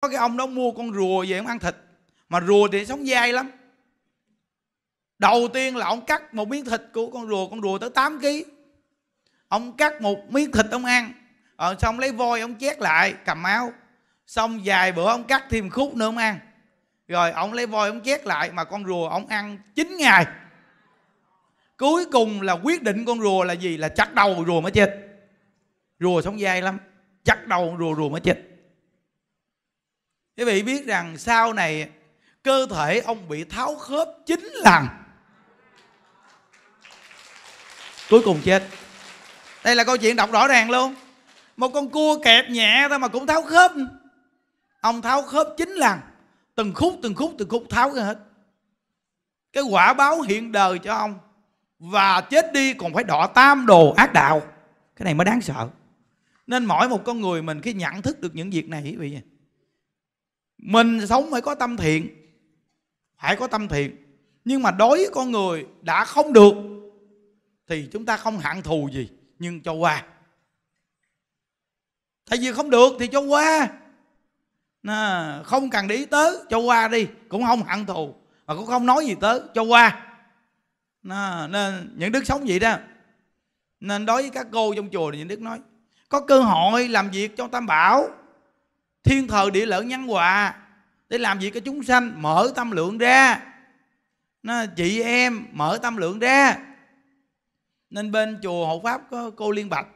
có cái ông đó mua con rùa về ông ăn thịt mà rùa thì sống dai lắm đầu tiên là ông cắt một miếng thịt của con rùa con rùa tới 8 kg ông cắt một miếng thịt ông ăn ờ, xong lấy voi ông chét lại cầm áo xong vài bữa ông cắt thêm khúc nữa ông ăn rồi ông lấy voi ông chét lại mà con rùa ông ăn 9 ngày cuối cùng là quyết định con rùa là gì là chặt đầu rùa mới chết rùa sống dai lắm chặt đầu rùa rùa mới chết quý vị biết rằng sau này cơ thể ông bị tháo khớp chín lần cuối cùng chết đây là câu chuyện đọc rõ ràng luôn một con cua kẹp nhẹ thôi mà cũng tháo khớp ông tháo khớp chín lần từng khúc từng khúc từng khúc tháo ra hết cái quả báo hiện đời cho ông và chết đi còn phải đọ tam đồ ác đạo cái này mới đáng sợ nên mỗi một con người mình khi nhận thức được những việc này quý vị mình sống phải có tâm thiện phải có tâm thiện nhưng mà đối với con người đã không được thì chúng ta không hạng thù gì nhưng cho qua tại vì không được thì cho qua à, không cần để ý tới cho qua đi cũng không hận thù mà cũng không nói gì tới cho qua à, nên những đức sống vậy đó nên đối với các cô trong chùa thì những đức nói có cơ hội làm việc cho tam bảo thiên thời địa lợi nhân hòa để làm gì cho chúng sanh mở tâm lượng ra nó chị em mở tâm lượng ra nên bên chùa hộ pháp có cô liên bạch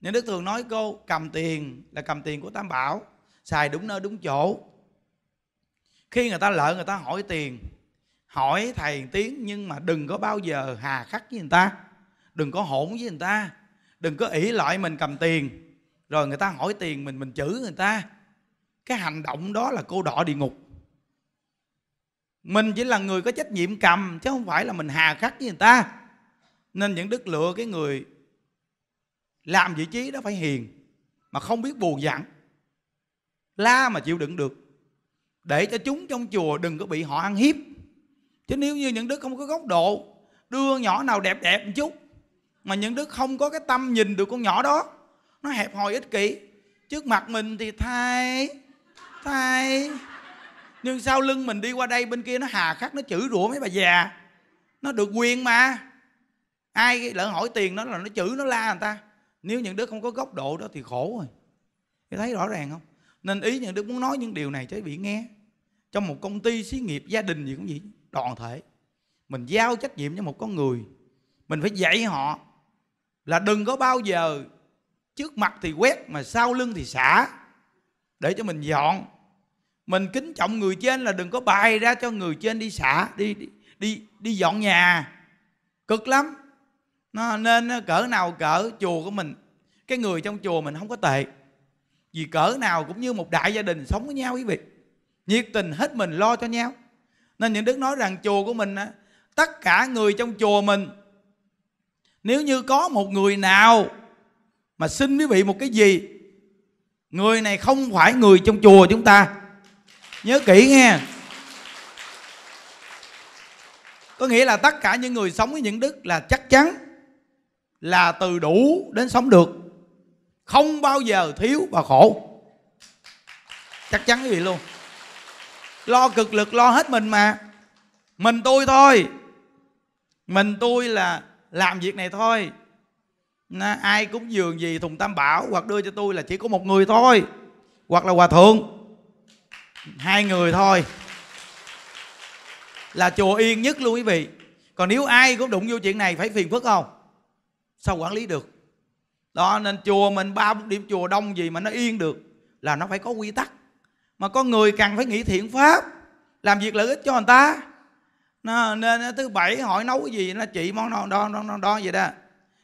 nên đức thường nói cô cầm tiền là cầm tiền của tam bảo xài đúng nơi đúng chỗ khi người ta lợi người ta hỏi tiền hỏi thầy tiếng nhưng mà đừng có bao giờ hà khắc với người ta đừng có hỗn với người ta đừng có ỷ lại mình cầm tiền rồi người ta hỏi tiền mình mình chữ người ta cái hành động đó là cô đỏ địa ngục mình chỉ là người có trách nhiệm cầm chứ không phải là mình hà khắc với người ta nên những đức lựa cái người làm vị trí đó phải hiền mà không biết buồn dặn la mà chịu đựng được để cho chúng trong chùa đừng có bị họ ăn hiếp chứ nếu như những đức không có góc độ đưa nhỏ nào đẹp đẹp một chút mà những đức không có cái tâm nhìn được con nhỏ đó nó hẹp hòi ích kỷ trước mặt mình thì thay thay nhưng sau lưng mình đi qua đây bên kia nó hà khắc nó chửi rủa mấy bà già nó được quyền mà ai lỡ hỏi tiền nó là nó chửi nó la người ta nếu những đứa không có góc độ đó thì khổ rồi thì thấy rõ ràng không nên ý những đứa muốn nói những điều này chứ bị nghe trong một công ty xí nghiệp gia đình gì cũng vậy đoàn thể mình giao trách nhiệm cho một con người mình phải dạy họ là đừng có bao giờ trước mặt thì quét mà sau lưng thì xả để cho mình dọn mình kính trọng người trên là đừng có bày ra cho người trên đi xả đi đi đi, đi dọn nhà cực lắm nó nên cỡ nào cỡ chùa của mình cái người trong chùa mình không có tệ vì cỡ nào cũng như một đại gia đình sống với nhau quý vị nhiệt tình hết mình lo cho nhau nên những đức nói rằng chùa của mình tất cả người trong chùa mình nếu như có một người nào mà xin quý vị một cái gì người này không phải người trong chùa chúng ta nhớ kỹ nghe có nghĩa là tất cả những người sống với những đức là chắc chắn là từ đủ đến sống được không bao giờ thiếu và khổ chắc chắn quý vị luôn lo cực lực lo hết mình mà mình tôi thôi mình tôi là làm việc này thôi nó, ai cúng dường gì thùng tam bảo hoặc đưa cho tôi là chỉ có một người thôi hoặc là hòa thượng hai người thôi là chùa yên nhất luôn quý vị còn nếu ai cũng đụng vô chuyện này phải phiền phức không sao quản lý được đó nên chùa mình ba điểm chùa đông gì mà nó yên được là nó phải có quy tắc mà có người cần phải nghĩ thiện pháp làm việc lợi ích cho người ta nên thứ bảy hỏi nấu cái gì nó chị món đó đó đó đó vậy đó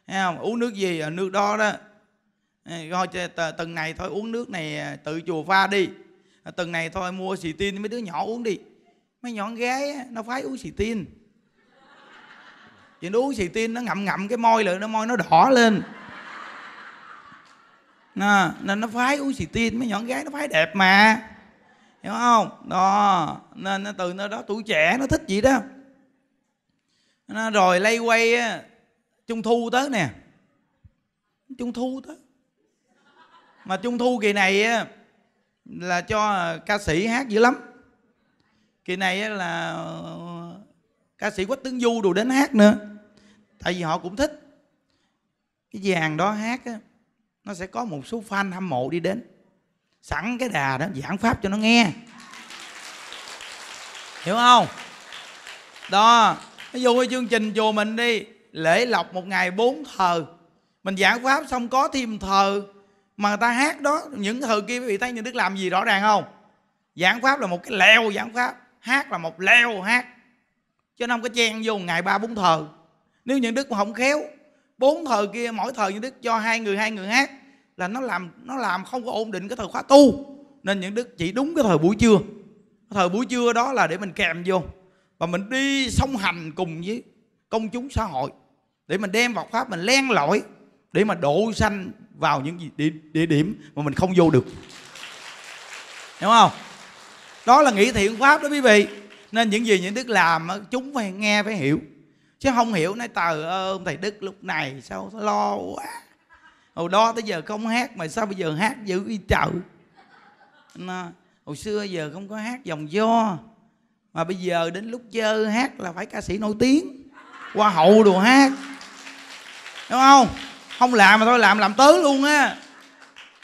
thấy không uống nước gì ở ờ, nước đó đó thôi từng này thôi uống nước này à, tự chùa pha đi ờ, từng này thôi mua xì tin mấy đứa nhỏ uống đi mấy nhỏ gái nó phái uống xì tin chị nó uống xì tin nó ngậm ngậm cái môi lại nó môi nó đỏ lên nó, nên nó phái uống xì tin mấy nhỏ gái nó phái đẹp mà hiểu không đó nên nó từ nơi đó tuổi trẻ nó thích gì đó nó rồi lây quay trung thu tới nè trung thu tới mà trung thu kỳ này là cho ca sĩ hát dữ lắm kỳ này là ờ, ca sĩ quách tướng du đồ đến hát nữa tại vì họ cũng thích cái dàn đó hát á, nó sẽ có một số fan hâm mộ đi đến sẵn cái đà đó giảng pháp cho nó nghe hiểu không đó ví dụ cái chương trình chùa mình đi lễ lọc một ngày bốn thờ mình giảng pháp xong có thêm thờ mà người ta hát đó những thờ kia quý vị thấy như đức làm gì rõ ràng không giảng pháp là một cái leo giảng pháp hát là một leo hát chứ không có chen vô ngày ba bốn thờ nếu những đức mà không khéo bốn thờ kia mỗi thờ những đức cho hai người hai người hát là nó làm nó làm không có ổn định cái thời khóa tu nên những đức chỉ đúng cái thời buổi trưa thời buổi trưa đó là để mình kèm vô và mình đi song hành cùng với công chúng xã hội để mình đem vào pháp mình len lỏi để mà độ sanh vào những địa, điểm mà mình không vô được đúng không đó là nghĩ thiện pháp đó quý vị nên những gì những đức làm chúng phải nghe phải hiểu chứ không hiểu nói tờ ơn thầy đức lúc này sao lo quá hồi đó tới giờ không hát mà sao bây giờ hát dữ y trợ à, hồi xưa giờ không có hát dòng do mà bây giờ đến lúc chơi hát là phải ca sĩ nổi tiếng hoa hậu đồ hát đúng không không làm mà thôi làm làm tới luôn á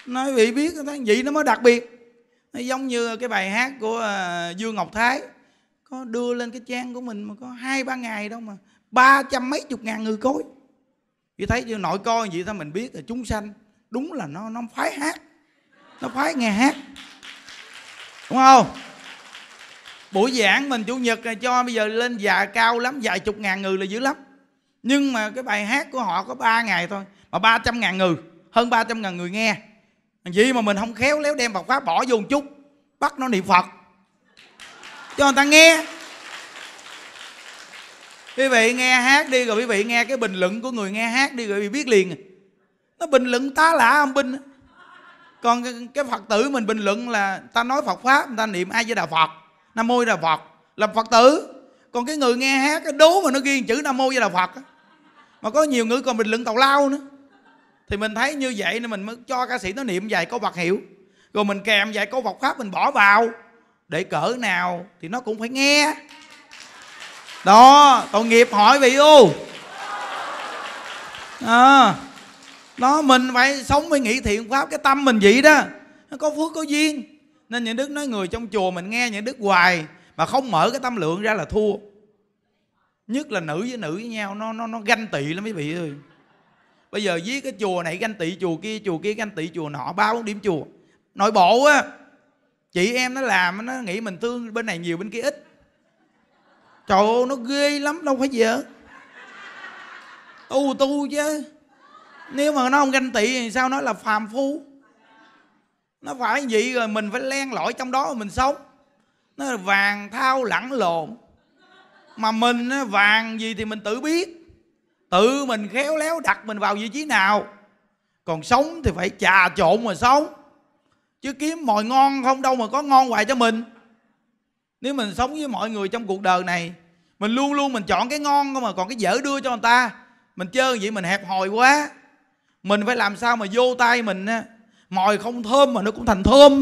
nói vị biết vậy nó mới đặc biệt nó giống như cái bài hát của ờ, dương ngọc thái có đưa lên cái trang của mình mà có hai ba ngày đâu mà ba trăm mấy chục ngàn người coi chị thấy chưa nội coi vậy thôi mình biết là chúng sanh đúng là nó nó phái hát nó phái nghe hát đúng không buổi giảng mình chủ nhật là cho bây giờ lên già cao lắm vài chục ngàn người là dữ lắm nhưng mà cái bài hát của họ có 3 ngày thôi mà 300 ngàn người hơn 300 ngàn người nghe vậy mà mình không khéo léo đem vào khóa bỏ vô một chút bắt nó niệm Phật cho người ta nghe quý vị nghe hát đi rồi quý vị nghe cái bình luận của người nghe hát đi rồi quý vị biết liền nó bình luận tá lạ âm binh còn cái, cái phật tử mình bình luận là ta nói phật pháp người ta niệm ai với đà phật nam mô đà phật là phật tử còn cái người nghe hát cái đố mà nó ghi chữ nam mô với đà phật mà có nhiều người còn bình luận tào lao nữa thì mình thấy như vậy nên mình mới cho ca sĩ nó niệm vài câu bạc hiểu rồi mình kèm vài câu bọc pháp mình bỏ vào để cỡ nào thì nó cũng phải nghe đó tội nghiệp hỏi vị u. à, đó mình phải sống với nghĩ thiện pháp cái tâm mình vậy đó nó có phước có duyên nên những đức nói người trong chùa mình nghe những đức hoài mà không mở cái tâm lượng ra là thua nhất là nữ với nữ với nhau nó nó nó ganh tị lắm mấy vị ơi bây giờ với cái chùa này ganh tị chùa kia chùa kia ganh tị chùa nọ ba bốn điểm chùa nội bộ á chị em nó làm nó nghĩ mình thương bên này nhiều bên kia ít trời ơi nó ghê lắm đâu phải vợ tu tu chứ nếu mà nó không ganh tị thì sao nói là phàm phu nó phải vậy rồi mình phải len lỏi trong đó mà mình sống nó là vàng thao lẳng lộn mà mình vàng gì thì mình tự biết tự mình khéo léo đặt mình vào vị trí nào còn sống thì phải trà trộn mà sống chứ kiếm mọi ngon không đâu mà có ngon hoài cho mình nếu mình sống với mọi người trong cuộc đời này mình luôn luôn mình chọn cái ngon không mà còn cái dở đưa cho người ta mình chơi vậy mình hẹp hòi quá mình phải làm sao mà vô tay mình mòi không thơm mà nó cũng thành thơm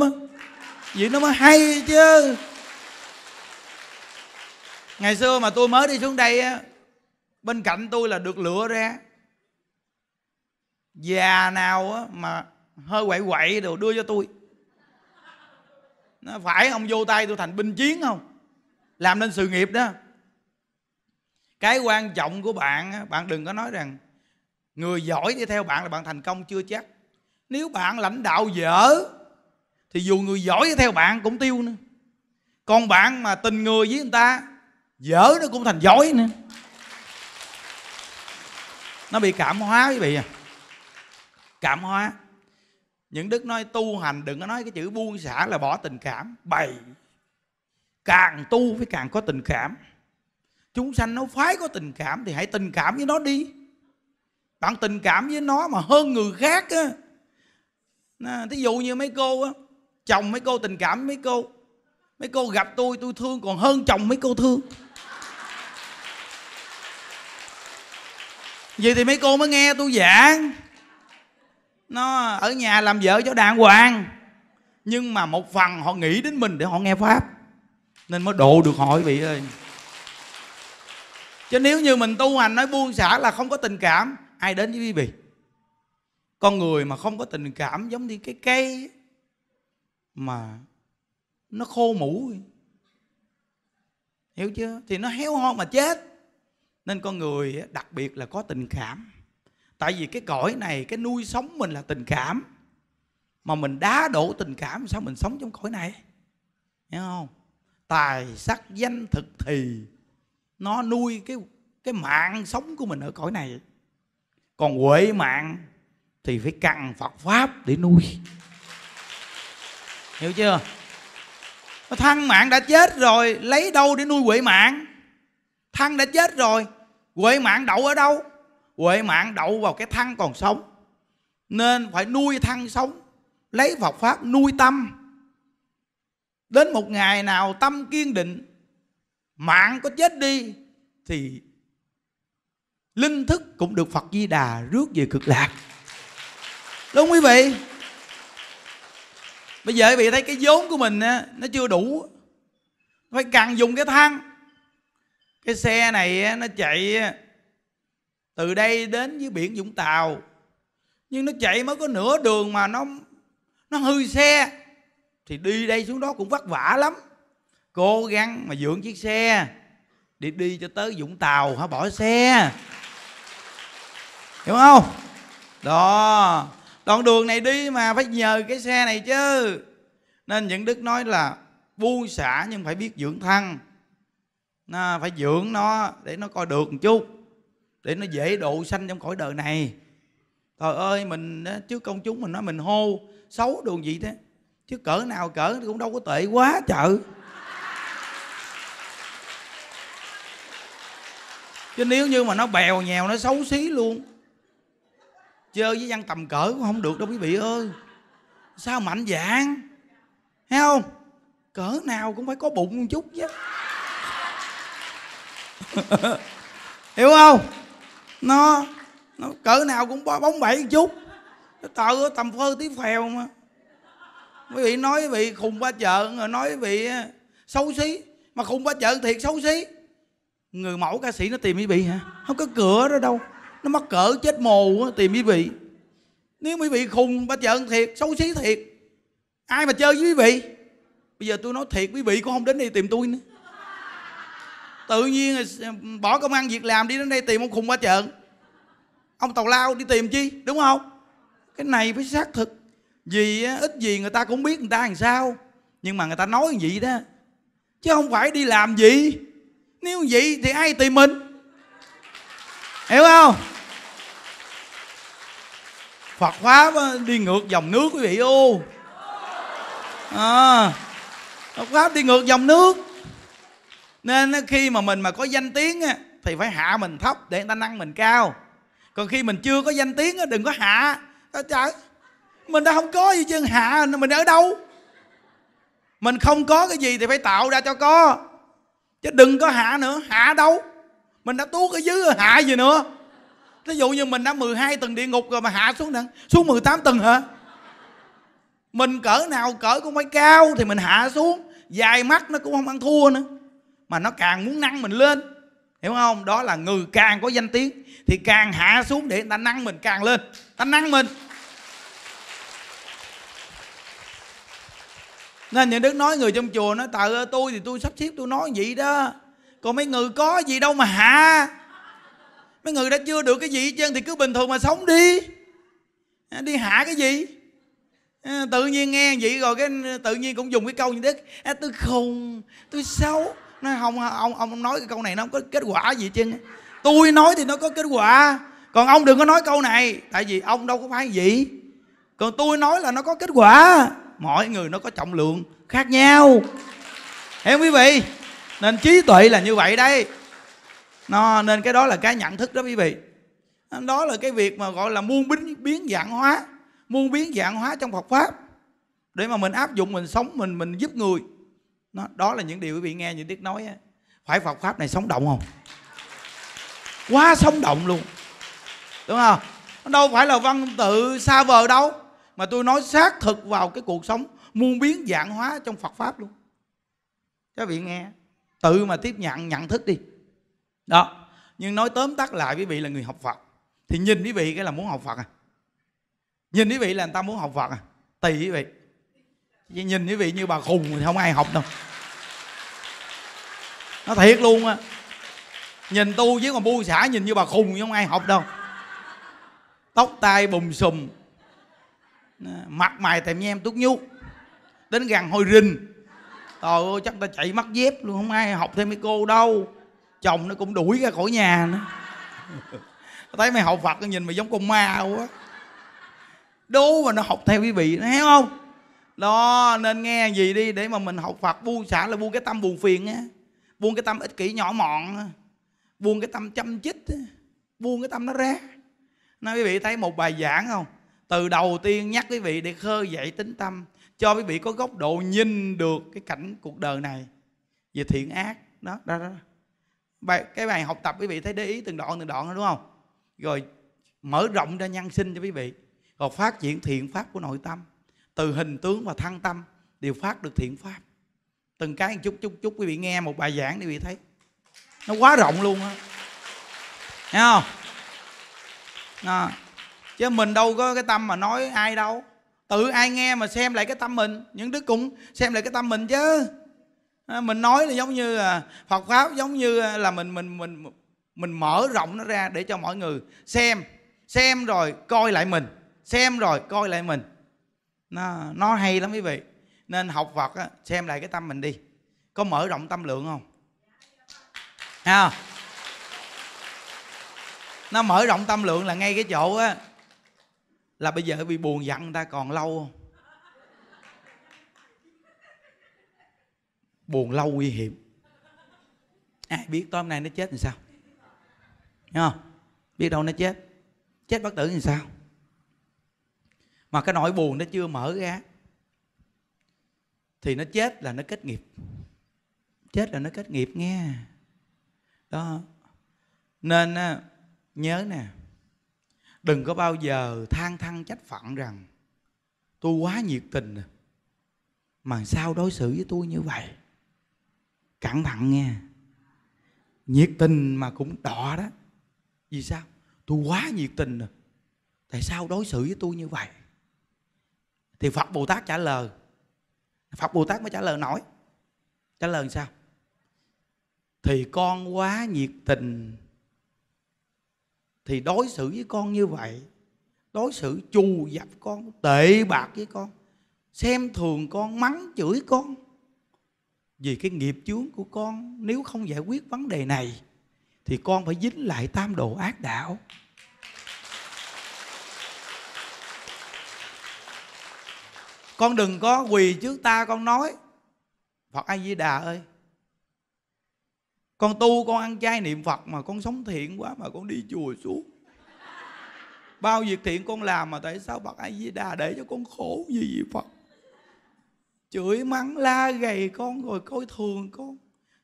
vậy nó mới hay chứ ngày xưa mà tôi mới đi xuống đây á bên cạnh tôi là được lựa ra già nào á mà hơi quậy quậy đồ đưa cho tôi nó phải ông vô tay tôi thành binh chiến không làm nên sự nghiệp đó cái quan trọng của bạn bạn đừng có nói rằng người giỏi đi theo bạn là bạn thành công chưa chắc nếu bạn lãnh đạo dở thì dù người giỏi đi theo bạn cũng tiêu nữa còn bạn mà tình người với người ta dở nó cũng thành dối nữa nó bị cảm hóa quý vị à cảm hóa những đức nói tu hành đừng có nói cái chữ buông xả là bỏ tình cảm bày càng tu phải càng có tình cảm chúng sanh nó phái có tình cảm thì hãy tình cảm với nó đi bạn tình cảm với nó mà hơn người khác á thí dụ như mấy cô á chồng mấy cô tình cảm mấy cô mấy cô gặp tôi tôi thương còn hơn chồng mấy cô thương Vậy thì mấy cô mới nghe tôi giảng Nó ở nhà làm vợ cho đàng hoàng Nhưng mà một phần họ nghĩ đến mình để họ nghe Pháp Nên mới độ được họ quý vị ơi Chứ nếu như mình tu hành nói buông xả là không có tình cảm Ai đến với quý vị Con người mà không có tình cảm giống như cái cây Mà nó khô mũ Hiểu chưa? Thì nó héo hon mà chết nên con người đặc biệt là có tình cảm tại vì cái cõi này cái nuôi sống mình là tình cảm mà mình đá đổ tình cảm sao mình sống trong cõi này hiểu không tài sắc danh thực thì nó nuôi cái cái mạng sống của mình ở cõi này còn huệ mạng thì phải cần phật pháp để nuôi hiểu chưa thân mạng đã chết rồi lấy đâu để nuôi huệ mạng thân đã chết rồi Huệ mạng đậu ở đâu? Huệ mạng đậu vào cái thân còn sống Nên phải nuôi thân sống Lấy Phật Pháp nuôi tâm Đến một ngày nào tâm kiên định Mạng có chết đi Thì Linh thức cũng được Phật Di Đà rước về cực lạc Đúng không quý vị Bây giờ quý vị thấy cái vốn của mình Nó chưa đủ Phải càng dùng cái thăng cái xe này nó chạy từ đây đến với biển Vũng Tàu nhưng nó chạy mới có nửa đường mà nó nó hư xe thì đi đây xuống đó cũng vất vả lắm cố gắng mà dưỡng chiếc xe để đi cho tới Vũng Tàu hả bỏ xe hiểu không đó đoạn đường này đi mà phải nhờ cái xe này chứ nên những đức nói là buông xả nhưng phải biết dưỡng thân nó phải dưỡng nó để nó coi được một chút để nó dễ độ sanh trong cõi đời này trời ơi mình trước công chúng mình nói mình hô xấu đồ gì thế chứ cỡ nào cỡ cũng đâu có tệ quá chợ chứ nếu như mà nó bèo nhèo nó xấu xí luôn chơi với văn tầm cỡ cũng không được đâu quý vị ơi sao mạnh dạng thấy không cỡ nào cũng phải có bụng một chút chứ hiểu không nó nó cỡ nào cũng bóng bẩy chút nó tờ tầm phơ tí phèo mà mấy vị nói quý vị khùng ba chợ rồi nói quý vị à, xấu xí mà khùng ba chợ thiệt xấu xí người mẫu ca sĩ nó tìm quý vị hả không có cửa đó đâu nó mắc cỡ chết mồ tìm quý vị nếu mấy vị khùng ba chợ thiệt xấu xí thiệt ai mà chơi với quý vị bây giờ tôi nói thiệt quý vị cũng không đến đây tìm tôi nữa tự nhiên ừ, bỏ công ăn việc làm đi đến đây tìm ông khùng qua chợ ông tàu lao đi tìm chi đúng không cái này phải xác thực vì ít gì người ta cũng biết người ta làm sao nhưng mà người ta nói vậy đó chứ không phải đi làm gì nếu vậy thì ai tìm mình hiểu không phật pháp đi ngược dòng nước quý vị ô à, phật pháp đi ngược dòng nước nên khi mà mình mà có danh tiếng thì phải hạ mình thấp để người ta nâng mình cao còn khi mình chưa có danh tiếng đừng có hạ trời mình đã không có gì chứ hạ mình ở đâu mình không có cái gì thì phải tạo ra cho có chứ đừng có hạ nữa hạ đâu mình đã tú cái dưới hạ gì nữa Ví dụ như mình đã 12 tầng địa ngục rồi mà hạ xuống nữa xuống 18 tầng hả mình cỡ nào cỡ cũng phải cao thì mình hạ xuống dài mắt nó cũng không ăn thua nữa mà nó càng muốn nâng mình lên hiểu không đó là người càng có danh tiếng thì càng hạ xuống để người ta nâng mình càng lên ta nâng mình nên những đức nói người trong chùa nói tờ tôi thì tôi sắp xếp tôi nói vậy đó còn mấy người có gì đâu mà hạ mấy người đã chưa được cái gì hết trơn thì cứ bình thường mà sống đi à, đi hạ cái gì à, tự nhiên nghe vậy rồi cái tự nhiên cũng dùng cái câu như thế à, tôi khùng tôi xấu nó không ông ông nói cái câu này nó không có kết quả gì chứ tôi nói thì nó có kết quả còn ông đừng có nói câu này tại vì ông đâu có phải gì còn tôi nói là nó có kết quả mọi người nó có trọng lượng khác nhau hiểu quý vị nên trí tuệ là như vậy đây nó nên cái đó là cái nhận thức đó quý vị đó là cái việc mà gọi là muôn biến biến dạng hóa muôn biến dạng hóa trong Phật pháp để mà mình áp dụng mình sống mình mình giúp người đó, đó là những điều quý vị nghe những tiếng nói á. phải Phật pháp này sống động không quá sống động luôn đúng không đâu phải là văn tự xa vời đâu mà tôi nói xác thực vào cái cuộc sống muôn biến dạng hóa trong Phật pháp luôn các vị nghe tự mà tiếp nhận nhận thức đi đó nhưng nói tóm tắt lại quý vị là người học Phật thì nhìn quý vị cái là muốn học Phật à nhìn quý vị là người ta muốn học Phật à tùy quý vị Chứ nhìn quý vị như bà khùng thì không ai học đâu nó thiệt luôn á nhìn tu với còn bu xả nhìn như bà khùng chứ không ai học đâu tóc tai bùm xùm mặt mày tèm nhem túc nhú đến gần hôi rình trời ơi chắc ta chạy mắt dép luôn không ai học thêm mấy cô đâu chồng nó cũng đuổi ra khỏi nhà nữa thấy mày học phật nhìn mày giống con ma quá đố mà nó học theo quý vị nó hiểu không đó nên nghe gì đi để mà mình học phật bu xả là bu cái tâm buồn phiền á buông cái tâm ích kỷ nhỏ mọn buông cái tâm chăm chích buông cái tâm nó ra nói quý vị thấy một bài giảng không từ đầu tiên nhắc quý vị để khơi dậy tính tâm cho quý vị có góc độ nhìn được cái cảnh cuộc đời này về thiện ác đó đó đó bài, cái bài học tập quý vị thấy để ý từng đoạn từng đoạn đó đúng không rồi mở rộng ra nhân sinh cho quý vị rồi phát triển thiện pháp của nội tâm từ hình tướng và thăng tâm đều phát được thiện pháp từng cái chút chút chút quý vị nghe một bài giảng để quý vị thấy nó quá rộng luôn á thấy không à. chứ mình đâu có cái tâm mà nói ai đâu tự ai nghe mà xem lại cái tâm mình những đứa cũng xem lại cái tâm mình chứ mình nói là giống như à, phật pháp giống như là mình mình mình mình mở rộng nó ra để cho mọi người xem xem rồi coi lại mình xem rồi coi lại mình nó, nó hay lắm quý vị nên học Phật á, xem lại cái tâm mình đi có mở rộng tâm lượng không à, nó mở rộng tâm lượng là ngay cái chỗ á là bây giờ bị buồn giận người ta còn lâu không buồn lâu nguy hiểm ai biết tối hôm nay nó chết thì sao Đúng không biết đâu nó chết chết bất tử thì sao mà cái nỗi buồn nó chưa mở ra thì nó chết là nó kết nghiệp chết là nó kết nghiệp nghe đó nên nhớ nè đừng có bao giờ than thăng trách phận rằng tôi quá nhiệt tình à, mà sao đối xử với tôi như vậy cẩn thận nghe nhiệt tình mà cũng đỏ đó vì sao tôi quá nhiệt tình rồi à, tại sao đối xử với tôi như vậy thì phật bồ tát trả lời phật bồ tát mới trả lời nói trả lời sao thì con quá nhiệt tình thì đối xử với con như vậy đối xử chù dập con tệ bạc với con xem thường con mắng chửi con vì cái nghiệp chướng của con nếu không giải quyết vấn đề này thì con phải dính lại tam đồ ác đạo con đừng có quỳ trước ta con nói phật a di đà ơi con tu con ăn chay niệm phật mà con sống thiện quá mà con đi chùa suốt bao việc thiện con làm mà tại sao phật a di đà để cho con khổ gì vậy phật chửi mắng la gầy con rồi coi thường con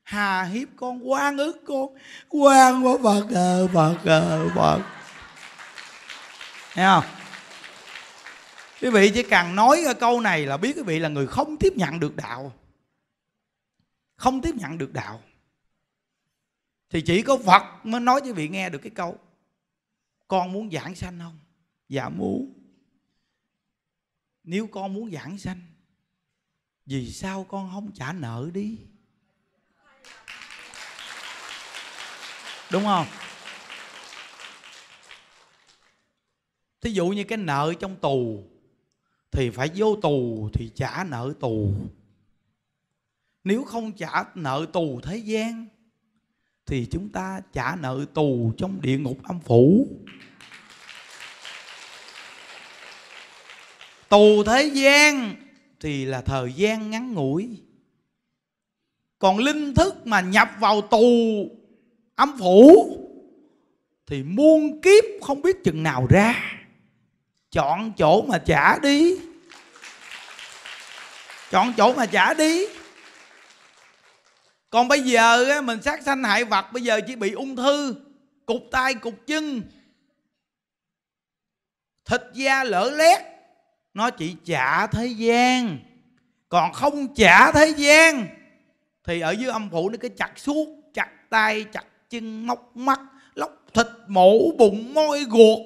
hà hiếp con quan ức con quan quá phật ơi phật ơi phật thấy không quý vị chỉ cần nói cái câu này là biết quý vị là người không tiếp nhận được đạo không tiếp nhận được đạo thì chỉ có phật mới nói cho vị nghe được cái câu con muốn giảng sanh không dạ muốn nếu con muốn giảng sanh vì sao con không trả nợ đi đúng không thí dụ như cái nợ trong tù thì phải vô tù thì trả nợ tù nếu không trả nợ tù thế gian thì chúng ta trả nợ tù trong địa ngục âm phủ tù thế gian thì là thời gian ngắn ngủi còn linh thức mà nhập vào tù âm phủ thì muôn kiếp không biết chừng nào ra chọn chỗ mà chả đi chọn chỗ mà chả đi còn bây giờ mình sát sanh hại vật bây giờ chỉ bị ung thư cục tay cục chân thịt da lở lét nó chỉ chả thế gian còn không chả thế gian thì ở dưới âm phủ nó cứ chặt suốt chặt tay chặt chân móc mắt lóc thịt mổ bụng môi ruột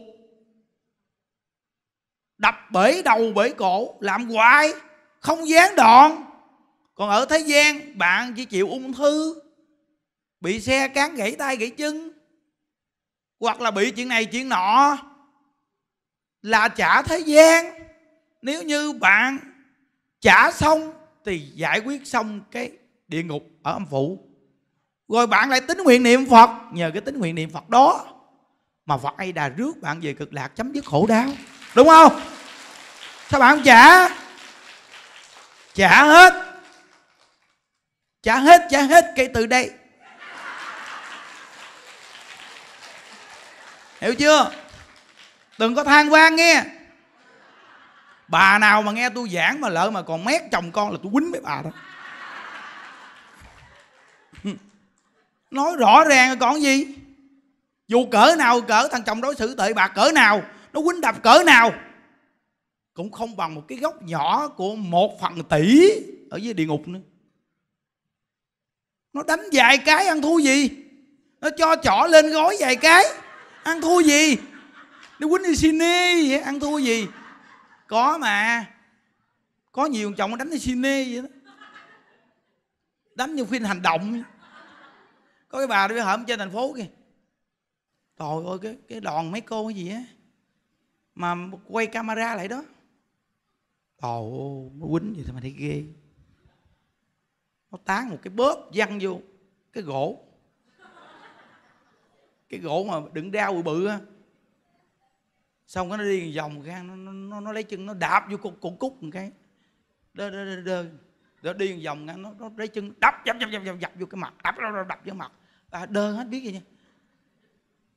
đập bể đầu bể cổ làm hoài không gián đoạn còn ở thế gian bạn chỉ chịu ung thư bị xe cán gãy tay gãy chân hoặc là bị chuyện này chuyện nọ là trả thế gian nếu như bạn trả xong thì giải quyết xong cái địa ngục ở âm phủ rồi bạn lại tính nguyện niệm phật nhờ cái tính nguyện niệm phật đó mà phật ấy đã rước bạn về cực lạc chấm dứt khổ đau đúng không sao bạn không trả trả hết trả hết trả hết kể từ đây hiểu chưa đừng có than vang nghe bà nào mà nghe tôi giảng mà lỡ mà còn mét chồng con là tôi quýnh với bà đó nói rõ ràng rồi còn gì dù cỡ nào cỡ thằng chồng đối xử tệ bạc cỡ nào nó quýnh đập cỡ nào cũng không bằng một cái góc nhỏ của một phần tỷ ở dưới địa ngục nữa nó đánh vài cái ăn thua gì nó cho chỏ lên gói vài cái ăn thua gì nó quýnh đi xin vậy ăn thua gì có mà có nhiều chồng đánh đi xin cine vậy đó đánh như phim hành động có cái bà đi hởm trên thành phố kìa trời ơi cái cái đòn mấy cô cái gì á mà quay camera lại đó ồ nó quýnh gì thôi mà thấy ghê nó tán một cái bóp văng vô cái gỗ cái gỗ mà đựng đao bự bự á xong cái nó đi vòng gan nó, nó, nó lấy chân nó đạp vô cục cục cúc một cái đơ đơ đơ đơ đó đi vòng ngang nó, nó lấy chân đập dập dập dập dập dập vô cái mặt đập đập đập, đập vô mặt à, đơ hết biết gì nha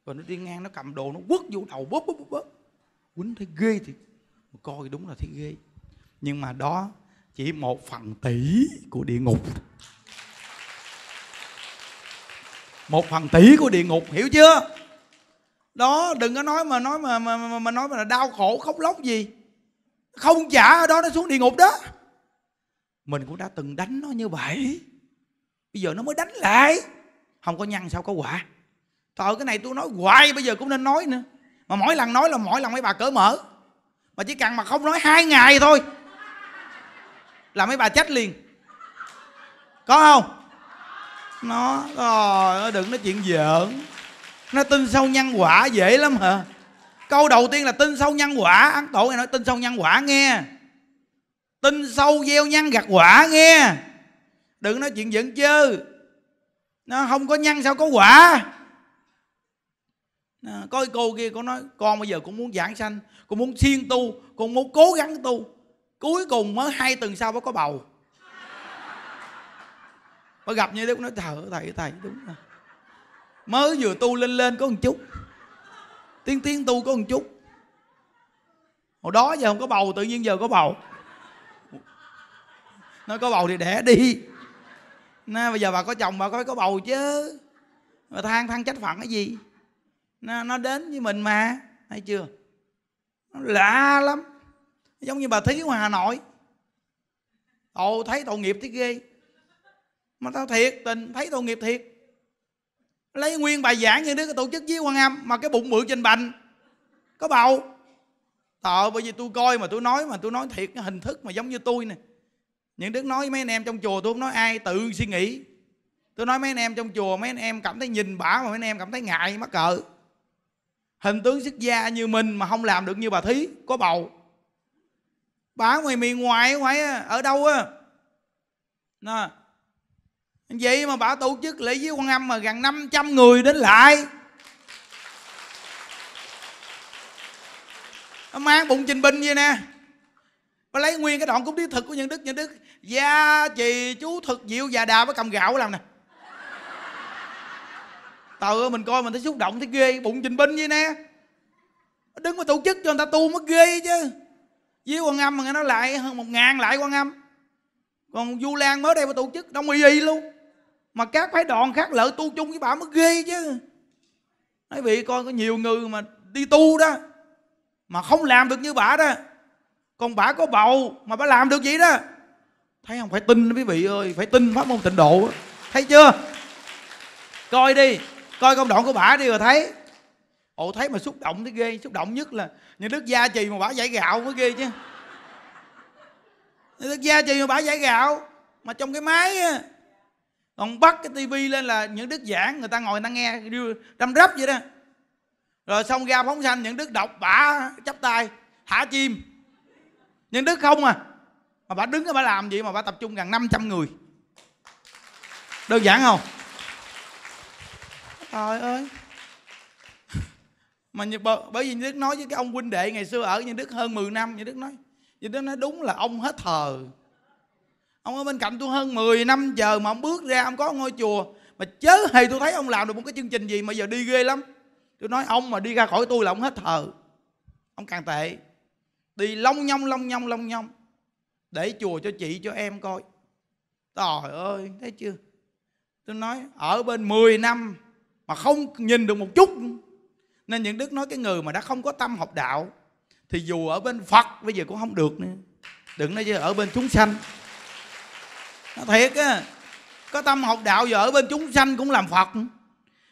rồi nó đi ngang nó cầm đồ nó quất vô đầu bóp bóp bóp bóp quấn thấy ghê thì coi đúng là thấy ghê nhưng mà đó chỉ một phần tỷ của địa ngục một phần tỷ của địa ngục hiểu chưa đó đừng có nói mà nói mà mà, mà, mà nói mà là đau khổ khóc lóc gì không trả ở đó nó xuống địa ngục đó mình cũng đã từng đánh nó như vậy bây giờ nó mới đánh lại không có nhân sao có quả trời cái này tôi nói hoài bây giờ cũng nên nói nữa mà mỗi lần nói là mỗi lần mấy bà cỡ mở mà chỉ cần mà không nói hai ngày thôi là mấy bà chết liền có không nó rồi đừng nói chuyện giỡn nó tin sâu nhân quả dễ lắm hả câu đầu tiên là tin sâu nhân quả ăn tổ nghe nói tin sâu nhân quả nghe tin sâu gieo nhân gặt quả nghe đừng nói chuyện giận chứ nó không có nhân sao có quả à, có cô kia có nói con bây giờ cũng muốn giảng sanh con muốn siêng tu con muốn cố gắng tu cuối cùng mới hai tuần sau mới có bầu mới gặp như thế cũng nói thở thầy thầy đúng rồi mới vừa tu lên lên có một chút tiếng tiếng tu có một chút hồi đó giờ không có bầu tự nhiên giờ có bầu nói có bầu thì đẻ đi Nói bây giờ bà có chồng bà có phải có bầu chứ Bà than than trách phận cái gì nó, nó đến với mình mà hay chưa nó lạ lắm giống như bà thí ngoài hà nội ồ thấy tội nghiệp thế ghê mà tao thiệt tình thấy tội nghiệp thiệt lấy nguyên bài giảng như đứa tổ chức với quan âm mà cái bụng mượn trên bành có bầu tờ bởi vì tôi coi mà tôi nói mà tôi nói thiệt cái hình thức mà giống như tôi nè những đứa nói với mấy anh em trong chùa tôi không nói ai tự suy nghĩ tôi nói mấy anh em trong chùa mấy anh em cảm thấy nhìn bả mà mấy anh em cảm thấy ngại mắc cỡ hình tướng xuất gia như mình mà không làm được như bà thí có bầu bà ngoài miền ngoài ngoài ở đâu á nè vậy mà bà tổ chức lễ với quan âm mà gần 500 người đến lại bà mang bụng trình binh vậy nè bà lấy nguyên cái đoạn cúng tiết thực của nhân đức nhân đức gia trì chú thực diệu và đà với cầm gạo làm nè tự mình coi mình thấy xúc động thấy ghê bụng trình binh vậy nè đứng mà tổ chức cho người ta tu mới ghê chứ với quan âm mà nghe nói lại hơn một ngàn lại quan âm còn du lan mới đây mà tổ chức đông y y luôn mà các phái đoàn khác lợi tu chung với bà mới ghê chứ nói vị coi có nhiều người mà đi tu đó mà không làm được như bà đó còn bà có bầu mà bà làm được vậy đó thấy không phải tin đó quý vị ơi phải tin pháp môn tịnh độ thấy chưa coi đi coi công đoạn của bả đi rồi thấy ồ thấy mà xúc động thấy ghê xúc động nhất là những đức gia trì mà bả giải gạo mới ghê chứ những đức gia trì mà bả giải gạo mà trong cái máy á còn bắt cái tivi lên là những đức giảng người ta ngồi người ta nghe đâm rấp vậy đó rồi xong ra phóng sanh những đức đọc bả chắp tay thả chim những đức không à mà bà đứng bà làm gì mà bà tập trung gần 500 người đơn giản không trời ơi mà như, bởi vì như đức nói với cái ông huynh đệ ngày xưa ở như đức hơn 10 năm như đức nói như đức nói đúng là ông hết thờ ông ở bên cạnh tôi hơn 10 năm giờ mà ông bước ra ông có ngôi chùa mà chớ hề tôi thấy ông làm được một cái chương trình gì mà giờ đi ghê lắm tôi nói ông mà đi ra khỏi tôi là ông hết thờ ông càng tệ đi long nhong long nhong long nhong để chùa cho chị cho em coi trời ơi thấy chưa tôi nói ở bên 10 năm mà không nhìn được một chút nên những đức nói cái người mà đã không có tâm học đạo thì dù ở bên phật bây giờ cũng không được nữa đừng nói chứ ở bên chúng sanh nó thiệt á có tâm học đạo giờ ở bên chúng sanh cũng làm phật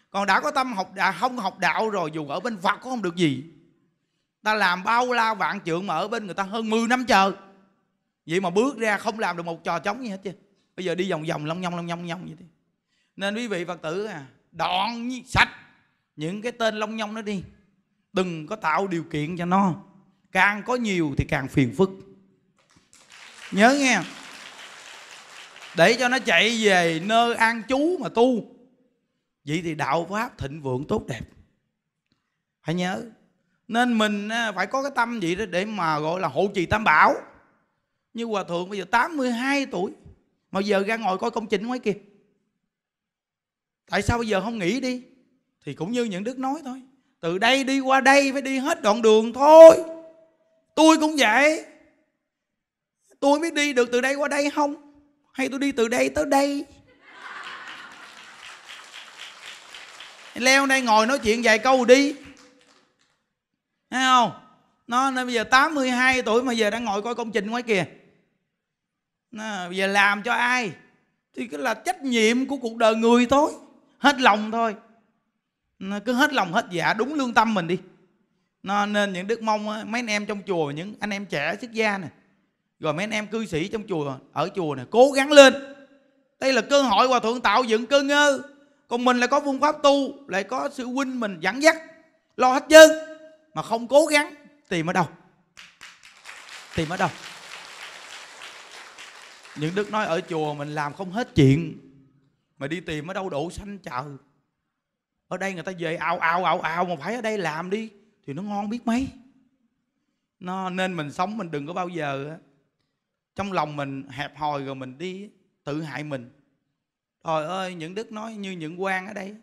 còn đã có tâm học đạo không học đạo rồi dù ở bên phật cũng không được gì ta làm bao la vạn trượng mà ở bên người ta hơn 10 năm chờ vậy mà bước ra không làm được một trò trống gì hết chứ bây giờ đi vòng vòng long nhong long nhong long nhong vậy đi nên quý vị phật tử à đoạn sạch những cái tên long nhông nó đi đừng có tạo điều kiện cho nó càng có nhiều thì càng phiền phức nhớ nghe để cho nó chạy về nơi an trú mà tu vậy thì đạo pháp thịnh vượng tốt đẹp phải nhớ nên mình à, phải có cái tâm gì đó để mà gọi là hộ trì tam bảo như hòa thượng bây giờ 82 tuổi mà giờ ra ngồi coi công trình ngoài kia tại sao bây giờ không nghĩ đi thì cũng như những đức nói thôi từ đây đi qua đây phải đi hết đoạn đường thôi tôi cũng vậy tôi biết đi được từ đây qua đây không hay tôi đi từ đây tới đây leo đây ngồi nói chuyện vài câu đi thấy không nó nên bây giờ 82 tuổi mà giờ đang ngồi coi công trình ngoài kìa nó, bây giờ làm cho ai thì cái là trách nhiệm của cuộc đời người thôi hết lòng thôi cứ hết lòng hết dạ đúng lương tâm mình đi nên những đức mong mấy anh em trong chùa những anh em trẻ xuất gia nè rồi mấy anh em cư sĩ trong chùa ở chùa nè cố gắng lên đây là cơ hội hòa thượng tạo dựng cơ ngơ còn mình lại có phương pháp tu lại có sự huynh mình dẫn dắt lo hết trơn mà không cố gắng tìm ở đâu tìm ở đâu những đức nói ở chùa mình làm không hết chuyện mà đi tìm ở đâu độ xanh chờ ở đây người ta về ao ao ao ao mà phải ở đây làm đi thì nó ngon biết mấy nó nên mình sống mình đừng có bao giờ trong lòng mình hẹp hòi rồi mình đi tự hại mình trời ơi những đức nói như những quan ở đây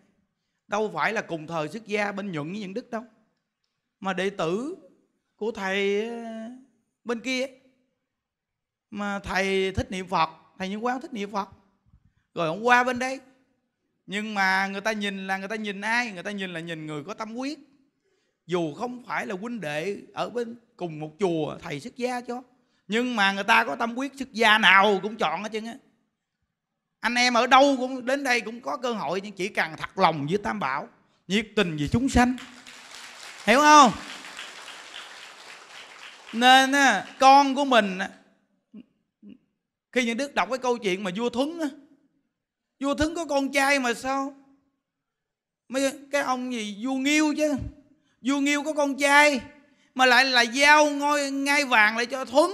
đâu phải là cùng thời xuất gia bên nhuận với những đức đâu mà đệ tử của thầy bên kia mà thầy thích niệm phật thầy những quan thích niệm phật rồi ông qua bên đây nhưng mà người ta nhìn là người ta nhìn ai người ta nhìn là nhìn người có tâm quyết dù không phải là huynh đệ ở bên cùng một chùa thầy xuất gia cho nhưng mà người ta có tâm quyết xuất gia nào cũng chọn hết trơn á anh em ở đâu cũng đến đây cũng có cơ hội nhưng chỉ cần thật lòng với tam bảo nhiệt tình vì chúng sanh hiểu không nên con của mình khi những đức đọc cái câu chuyện mà vua thuấn vua thính có con trai mà sao mấy cái ông gì vua nghiêu chứ vua nghiêu có con trai mà lại là giao ngôi ngai vàng lại cho thuấn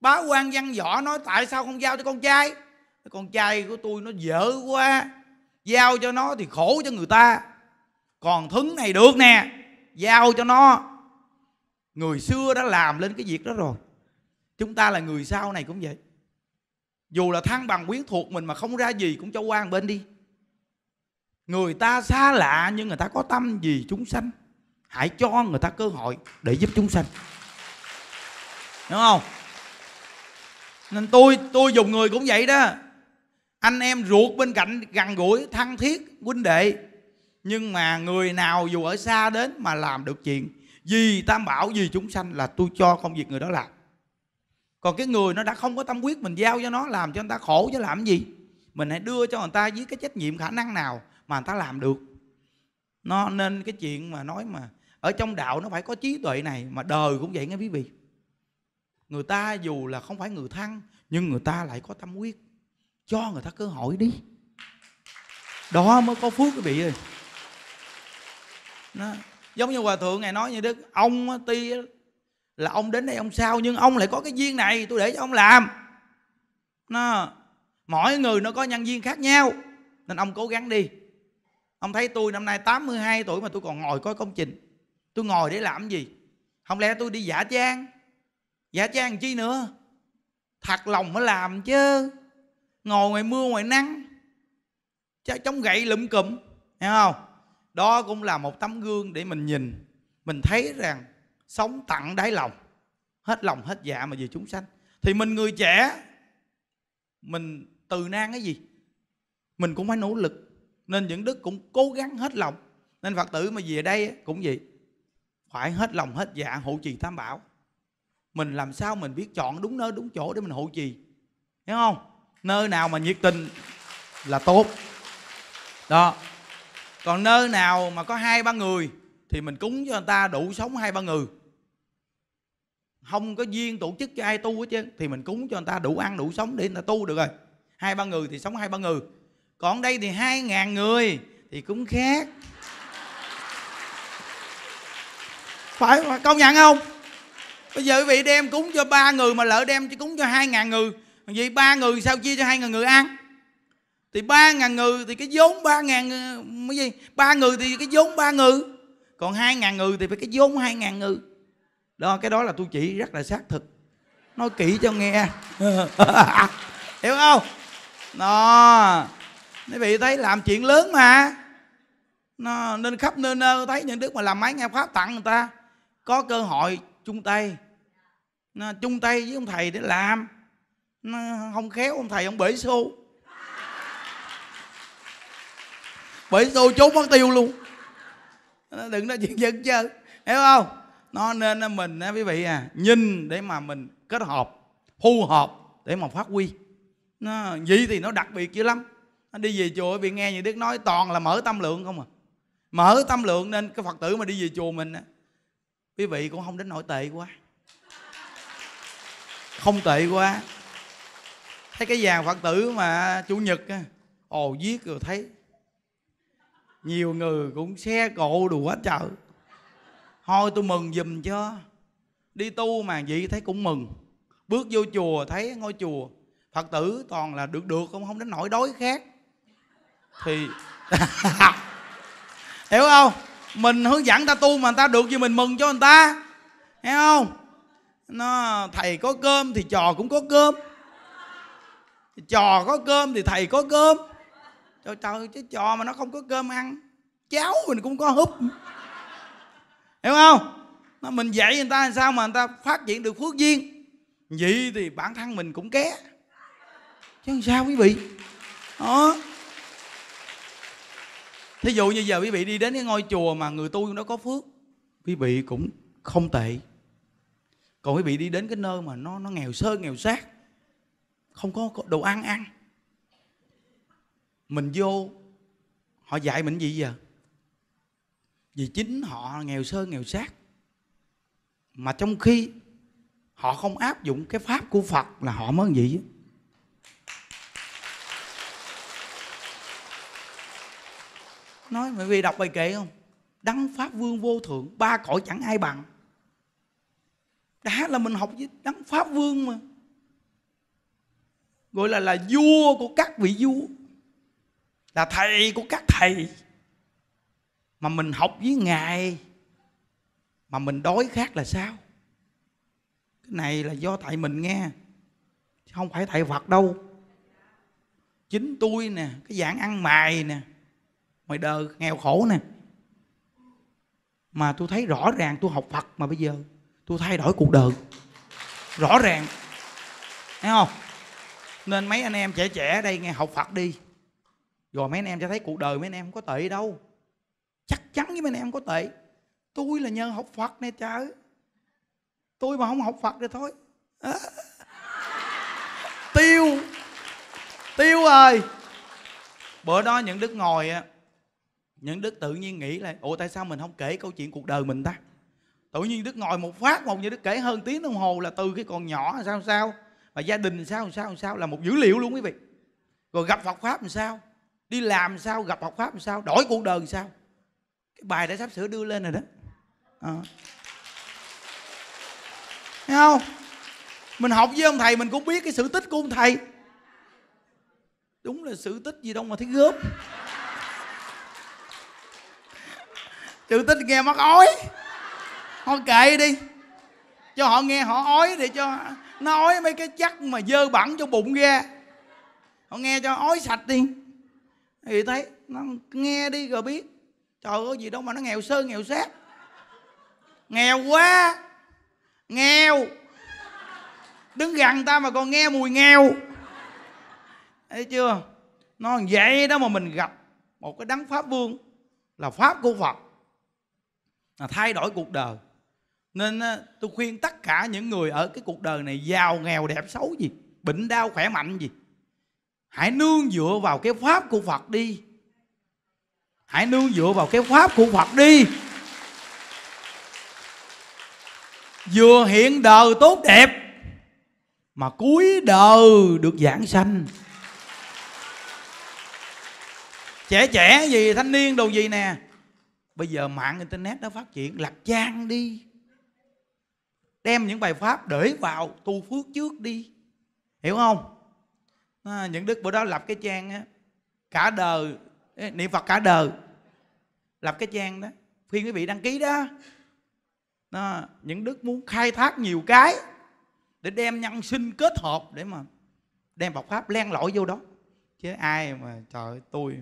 bá quan văn võ nói tại sao không giao cho con trai con trai của tôi nó dở quá giao cho nó thì khổ cho người ta còn thứng này được nè giao cho nó người xưa đã làm lên cái việc đó rồi chúng ta là người sau này cũng vậy dù là thăng bằng quyến thuộc mình mà không ra gì cũng cho qua bên đi người ta xa lạ nhưng người ta có tâm gì chúng sanh hãy cho người ta cơ hội để giúp chúng sanh đúng không nên tôi tôi dùng người cũng vậy đó anh em ruột bên cạnh gần gũi thân thiết huynh đệ nhưng mà người nào dù ở xa đến mà làm được chuyện vì tam bảo vì chúng sanh là tôi cho công việc người đó làm còn cái người nó đã không có tâm quyết mình giao cho nó làm cho người ta khổ chứ làm gì mình hãy đưa cho người ta với cái trách nhiệm khả năng nào mà người ta làm được nó nên cái chuyện mà nói mà ở trong đạo nó phải có trí tuệ này mà đời cũng vậy nghe quý vị người ta dù là không phải người thân nhưng người ta lại có tâm quyết cho người ta cơ hội đi đó mới có phước quý vị ơi nó giống như hòa thượng ngày nói như đức ông ti là ông đến đây ông sao nhưng ông lại có cái duyên này tôi để cho ông làm nó mỗi người nó có nhân duyên khác nhau nên ông cố gắng đi ông thấy tôi năm nay 82 tuổi mà tôi còn ngồi coi công trình tôi ngồi để làm gì không lẽ tôi đi giả trang giả trang chi nữa thật lòng mới làm chứ ngồi ngoài mưa ngoài nắng chống gậy lụm cụm hiểu không đó cũng là một tấm gương để mình nhìn mình thấy rằng sống tận đáy lòng hết lòng hết dạ mà vì chúng sanh thì mình người trẻ mình từ nan cái gì mình cũng phải nỗ lực nên những đức cũng cố gắng hết lòng nên phật tử mà về đây cũng vậy phải hết lòng hết dạ hộ trì tam bảo mình làm sao mình biết chọn đúng nơi đúng chỗ để mình hộ trì hiểu không nơi nào mà nhiệt tình là tốt đó còn nơi nào mà có hai ba người thì mình cúng cho người ta đủ sống hai ba người không có duyên tổ chức cho ai tu hết chứ thì mình cúng cho người ta đủ ăn đủ sống để người ta tu được rồi hai ba người thì sống hai ba người còn đây thì hai ngàn người thì cúng khác phải công nhận không bây giờ quý vị đem cúng cho ba người mà lỡ đem cúng cho hai ngàn người vì ba người sao chia cho hai ngàn người ăn thì ba ngàn người thì cái vốn ba ngàn cái gì ba người thì cái vốn ba người còn hai ngàn người thì phải cái vốn hai ngàn người đó cái đó là tôi chỉ rất là xác thực nói kỹ cho nghe hiểu không nó quý vị thấy làm chuyện lớn mà nó nên khắp nơi nơi thấy những đức mà làm máy nghe pháp tặng người ta có cơ hội chung tay nó chung tay với ông thầy để làm nó không khéo ông thầy ông bể xô bể xô trốn mất tiêu luôn đừng nói chuyện dân chơi hiểu không nó nên là mình á quý vị à nhìn để mà mình kết hợp thu hợp để mà phát huy nó gì thì nó đặc biệt dữ lắm nó đi về chùa bị nghe như đức nói toàn là mở tâm lượng không à mở tâm lượng nên cái phật tử mà đi về chùa mình á quý vị cũng không đến nội tệ quá không tệ quá thấy cái vàng phật tử mà chủ nhật á ồ viết rồi thấy nhiều người cũng xe cộ đủ quá trời thôi tôi mừng giùm cho đi tu mà vậy thấy cũng mừng bước vô chùa thấy ngôi chùa phật tử toàn là được được không không đến nỗi đói khát thì hiểu không mình hướng dẫn ta tu mà ta được gì mình mừng cho người ta hiểu không nó thầy có cơm thì trò cũng có cơm trò có cơm thì thầy có cơm trời trời chứ trò mà nó không có cơm ăn cháo mình cũng có húp hiểu không mình dạy người ta làm sao mà người ta phát triển được phước duyên vậy thì bản thân mình cũng ké chứ làm sao quý vị đó ờ. thí dụ như giờ quý vị đi đến cái ngôi chùa mà người tu nó có phước quý vị cũng không tệ còn quý vị đi đến cái nơi mà nó nó nghèo sơ nghèo sát không có đồ ăn ăn mình vô họ dạy mình gì giờ vì chính họ nghèo sơ nghèo sát mà trong khi họ không áp dụng cái pháp của phật là họ mới vậy nói mọi vị đọc bài kệ không đăng pháp vương vô thượng ba cõi chẳng ai bằng đã là mình học với đấng pháp vương mà gọi là là vua của các vị vua là thầy của các thầy mà mình học với ngài mà mình đói khác là sao cái này là do tại mình nghe chứ không phải tại phật đâu chính tôi nè cái dạng ăn mày nè mày đờ nghèo khổ nè mà tôi thấy rõ ràng tôi học phật mà bây giờ tôi thay đổi cuộc đời rõ ràng thấy không nên mấy anh em trẻ trẻ ở đây nghe học phật đi rồi mấy anh em sẽ thấy cuộc đời mấy anh em không có tệ đâu chắc chắn với bên em có tệ tôi là nhân học phật nè trời tôi mà không học phật thì thôi à. tiêu tiêu ơi bữa đó những đức ngồi á những đức tự nhiên nghĩ lại ủa tại sao mình không kể câu chuyện cuộc đời mình ta tự nhiên đức ngồi một phát một như đức kể hơn tiếng đồng hồ là từ cái còn nhỏ sao sao và gia đình sao sao sao là một dữ liệu luôn quý vị rồi gặp Phật pháp làm sao đi làm sao gặp Phật pháp làm sao đổi cuộc đời làm sao cái bài đã sắp sửa đưa lên rồi đó à. thấy không mình học với ông thầy mình cũng biết cái sự tích của ông thầy đúng là sự tích gì đâu mà thấy gớm sự tích nghe mắc ói họ kệ đi cho họ nghe họ ói để cho nó ói mấy cái chắc mà dơ bẩn trong bụng ra họ nghe cho ói sạch đi thì thấy nó nghe đi rồi biết trời ơi gì đâu mà nó nghèo sơ nghèo xác nghèo quá nghèo đứng gần ta mà còn nghe mùi nghèo thấy chưa nó vậy đó mà mình gặp một cái đấng pháp vương là pháp của phật là thay đổi cuộc đời nên tôi khuyên tất cả những người ở cái cuộc đời này giàu nghèo đẹp xấu gì bệnh đau khỏe mạnh gì hãy nương dựa vào cái pháp của phật đi hãy nương dựa vào cái pháp của phật đi vừa hiện đời tốt đẹp mà cuối đời được giảng sanh trẻ trẻ gì thanh niên đồ gì nè bây giờ mạng internet đã phát triển lạc trang đi đem những bài pháp để vào tu phước trước đi hiểu không à, những đức bữa đó lập cái trang á cả đời niệm phật cả đời lập cái trang đó khuyên quý vị đăng ký đó đó, những đức muốn khai thác nhiều cái để đem nhân sinh kết hợp để mà đem Phật pháp len lỏi vô đó chứ ai mà trời tôi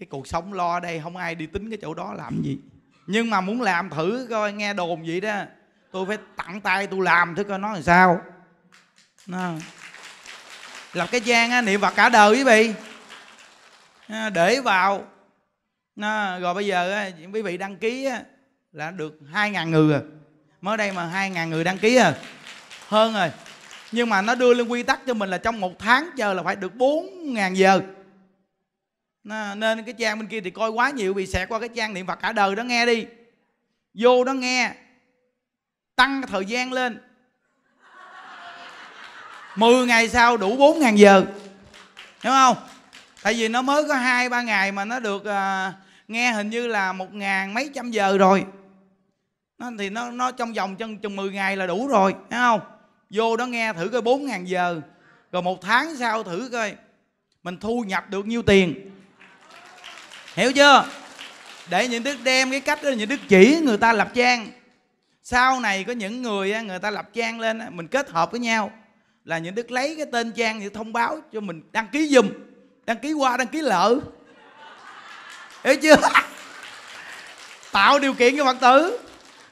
cái cuộc sống lo đây không ai đi tính cái chỗ đó làm gì nhưng mà muốn làm thử coi nghe đồn vậy đó tôi phải tặng tay tôi làm thử coi nói làm sao đó. làm cái gian á niệm Phật cả đời quý vị À, để vào nó, à, rồi bây giờ quý vị đăng ký là được 2.000 người rồi mới đây mà 2.000 người đăng ký rồi à. hơn rồi nhưng mà nó đưa lên quy tắc cho mình là trong một tháng chờ là phải được 4.000 giờ nó, nên cái trang bên kia thì coi quá nhiều vì sẽ qua cái trang niệm phật cả đời đó nghe đi vô đó nghe tăng thời gian lên 10 ngày sau đủ 4.000 giờ Đúng không? tại vì nó mới có hai ba ngày mà nó được à, nghe hình như là một ngàn mấy trăm giờ rồi nó, thì nó nó trong vòng chân chừng 10 ngày là đủ rồi thấy không vô đó nghe thử coi bốn ngàn giờ rồi một tháng sau thử coi mình thu nhập được nhiêu tiền hiểu chưa để những đức đem cái cách đó những đức chỉ người ta lập trang sau này có những người người ta lập trang lên mình kết hợp với nhau là những đức lấy cái tên trang để thông báo cho mình đăng ký dùm đăng ký qua đăng ký lỡ hiểu chưa tạo điều kiện cho phật tử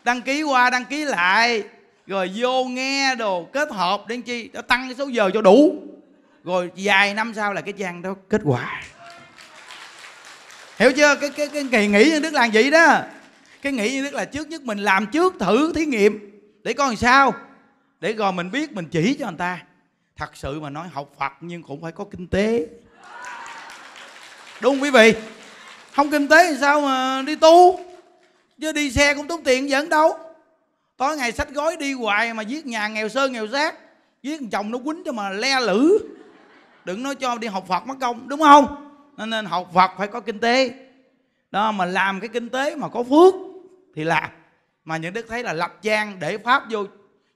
đăng ký qua đăng ký lại rồi vô nghe đồ kết hợp đến chi nó tăng cái số giờ cho đủ rồi vài năm sau là cái trang đó kết quả hiểu chưa cái cái cái kỳ nghĩ như đức là vậy đó cái nghĩ như đức là trước nhất mình làm trước thử thí nghiệm để coi làm sao để rồi mình biết mình chỉ cho người ta thật sự mà nói học phật nhưng cũng phải có kinh tế đúng quý vị không kinh tế thì sao mà đi tu chứ đi xe cũng tốn tiền dẫn đâu tối ngày sách gói đi hoài mà giết nhà nghèo sơn nghèo xác giết chồng nó quýnh cho mà le lử đừng nói cho đi học phật mất công đúng không nên, nên học phật phải có kinh tế đó mà làm cái kinh tế mà có phước thì làm mà những đức thấy là lập trang để pháp vô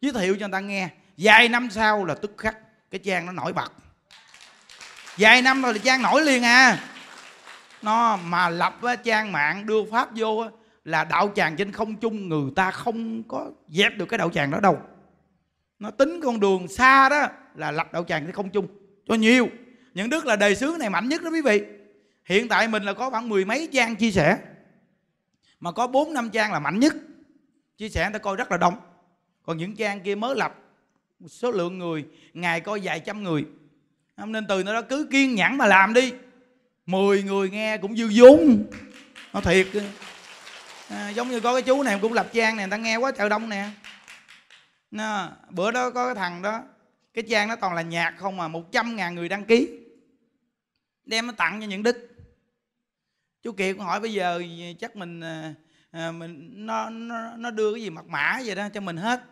giới thiệu cho người ta nghe vài năm sau là tức khắc cái trang nó nổi bật vài năm rồi là trang nổi liền à nó mà lập trang mạng đưa pháp vô là đạo tràng trên không chung người ta không có dẹp được cái đạo tràng đó đâu nó tính con đường xa đó là lập đạo tràng trên không chung cho nhiều những đức là đề sướng này mạnh nhất đó quý vị hiện tại mình là có khoảng mười mấy trang chia sẻ mà có bốn năm trang là mạnh nhất chia sẻ người ta coi rất là đông còn những trang kia mới lập số lượng người ngày coi vài trăm người nên từ nó đó cứ kiên nhẫn mà làm đi 10 người nghe cũng dư vốn nó thiệt à, giống như có cái chú này cũng lập trang này người ta nghe quá trời đông nè nó, bữa đó có cái thằng đó cái trang nó toàn là nhạc không mà 100 ngàn người đăng ký đem nó tặng cho những đức chú kiệt cũng hỏi bây giờ chắc mình à, à, mình nó, nó nó đưa cái gì mặt mã vậy đó cho mình hết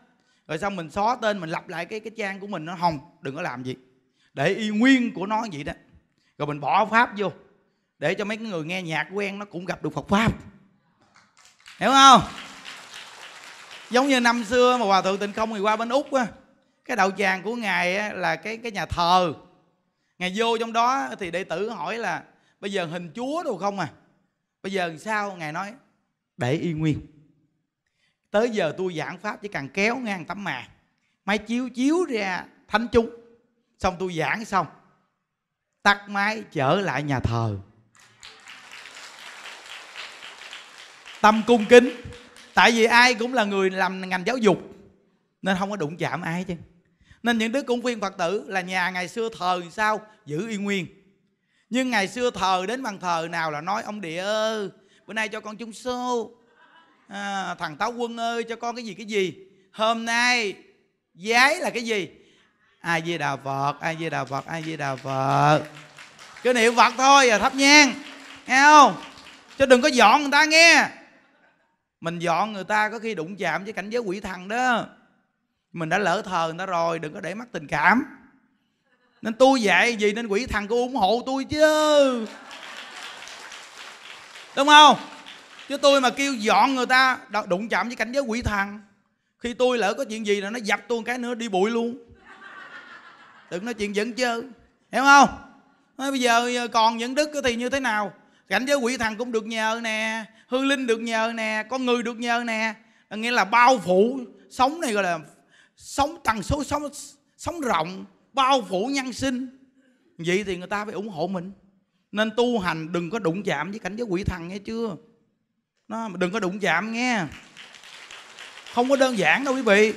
rồi xong mình xóa tên mình lập lại cái cái trang của mình nó hồng đừng có làm gì để y nguyên của nó vậy đó rồi mình bỏ pháp vô để cho mấy cái người nghe nhạc quen nó cũng gặp được phật pháp hiểu không giống như năm xưa mà hòa thượng tịnh không thì qua bên úc á cái đạo tràng của ngài á, là cái cái nhà thờ ngài vô trong đó thì đệ tử hỏi là bây giờ hình chúa đâu không à bây giờ sao ngài nói để y nguyên tới giờ tôi giảng pháp chỉ cần kéo ngang tấm màn máy chiếu chiếu ra thánh chúng xong tôi giảng xong tắt máy trở lại nhà thờ tâm cung kính tại vì ai cũng là người làm ngành giáo dục nên không có đụng chạm ai chứ nên những đứa cung viên phật tử là nhà ngày xưa thờ sao giữ y nguyên nhưng ngày xưa thờ đến bằng thờ nào là nói ông địa ơi bữa nay cho con chung xô à, thằng táo quân ơi cho con cái gì cái gì hôm nay giấy là cái gì a di đà phật a di đà phật a di đà phật cứ niệm phật thôi à thắp nhang nghe không chứ đừng có dọn người ta nghe mình dọn người ta có khi đụng chạm với cảnh giới quỷ thần đó mình đã lỡ thờ người ta rồi đừng có để mắc tình cảm nên tôi dạy gì nên quỷ thần cũng ủng hộ tôi chứ đúng không chứ tôi mà kêu dọn người ta đụng chạm với cảnh giới quỷ thần khi tôi lỡ có chuyện gì là nó dập tôi cái nữa đi bụi luôn đừng nói chuyện giận chơi hiểu không bây giờ ờ, còn những đức thì như thế nào cảnh giới quỷ thần cũng được nhờ nè hư linh được nhờ nè con người được nhờ nè ờ, nghĩa là bao phủ sống này gọi là sống tầng số sống sống rộng bao phủ nhân sinh vậy thì người ta phải ủng hộ mình nên tu hành đừng có đụng chạm với cảnh giới quỷ thần nghe chưa nó đừng có đụng chạm nghe không có đơn giản đâu quý vị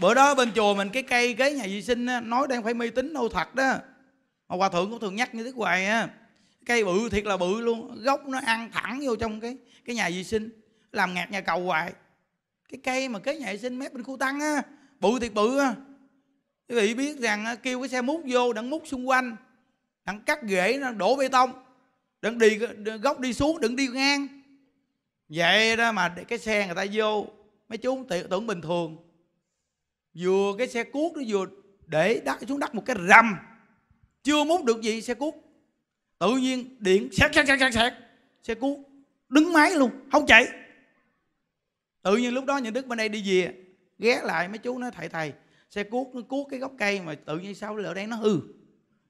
bữa đó bên chùa mình cái cây ghế nhà vệ sinh á, nói đang phải mê tín đâu thật đó mà hòa thượng cũng thường nhắc như thế hoài á cây bự thiệt là bự luôn gốc nó ăn thẳng vô trong cái cái nhà vệ sinh làm ngạt nhà cầu hoài cái cây mà kế nhà vệ sinh mép bên khu tăng á bự thiệt bự á quý vị biết rằng á, kêu cái xe mút vô đặng mút xung quanh đặng cắt rễ nó đổ bê tông đừng đi gốc đi xuống đừng đi ngang vậy đó mà cái xe người ta vô mấy chú tưởng bình thường vừa cái xe cuốc nó vừa để đất xuống đất một cái rầm chưa múc được gì xe cuốc tự nhiên điện sẹt sẹt sẹt sẹt sẹt xe cuốc đứng máy luôn không chạy tự nhiên lúc đó những đức bên đây đi về ghé lại mấy chú nói thầy thầy xe cuốc nó cuốc cái gốc cây mà tự nhiên sao lỡ đen nó hư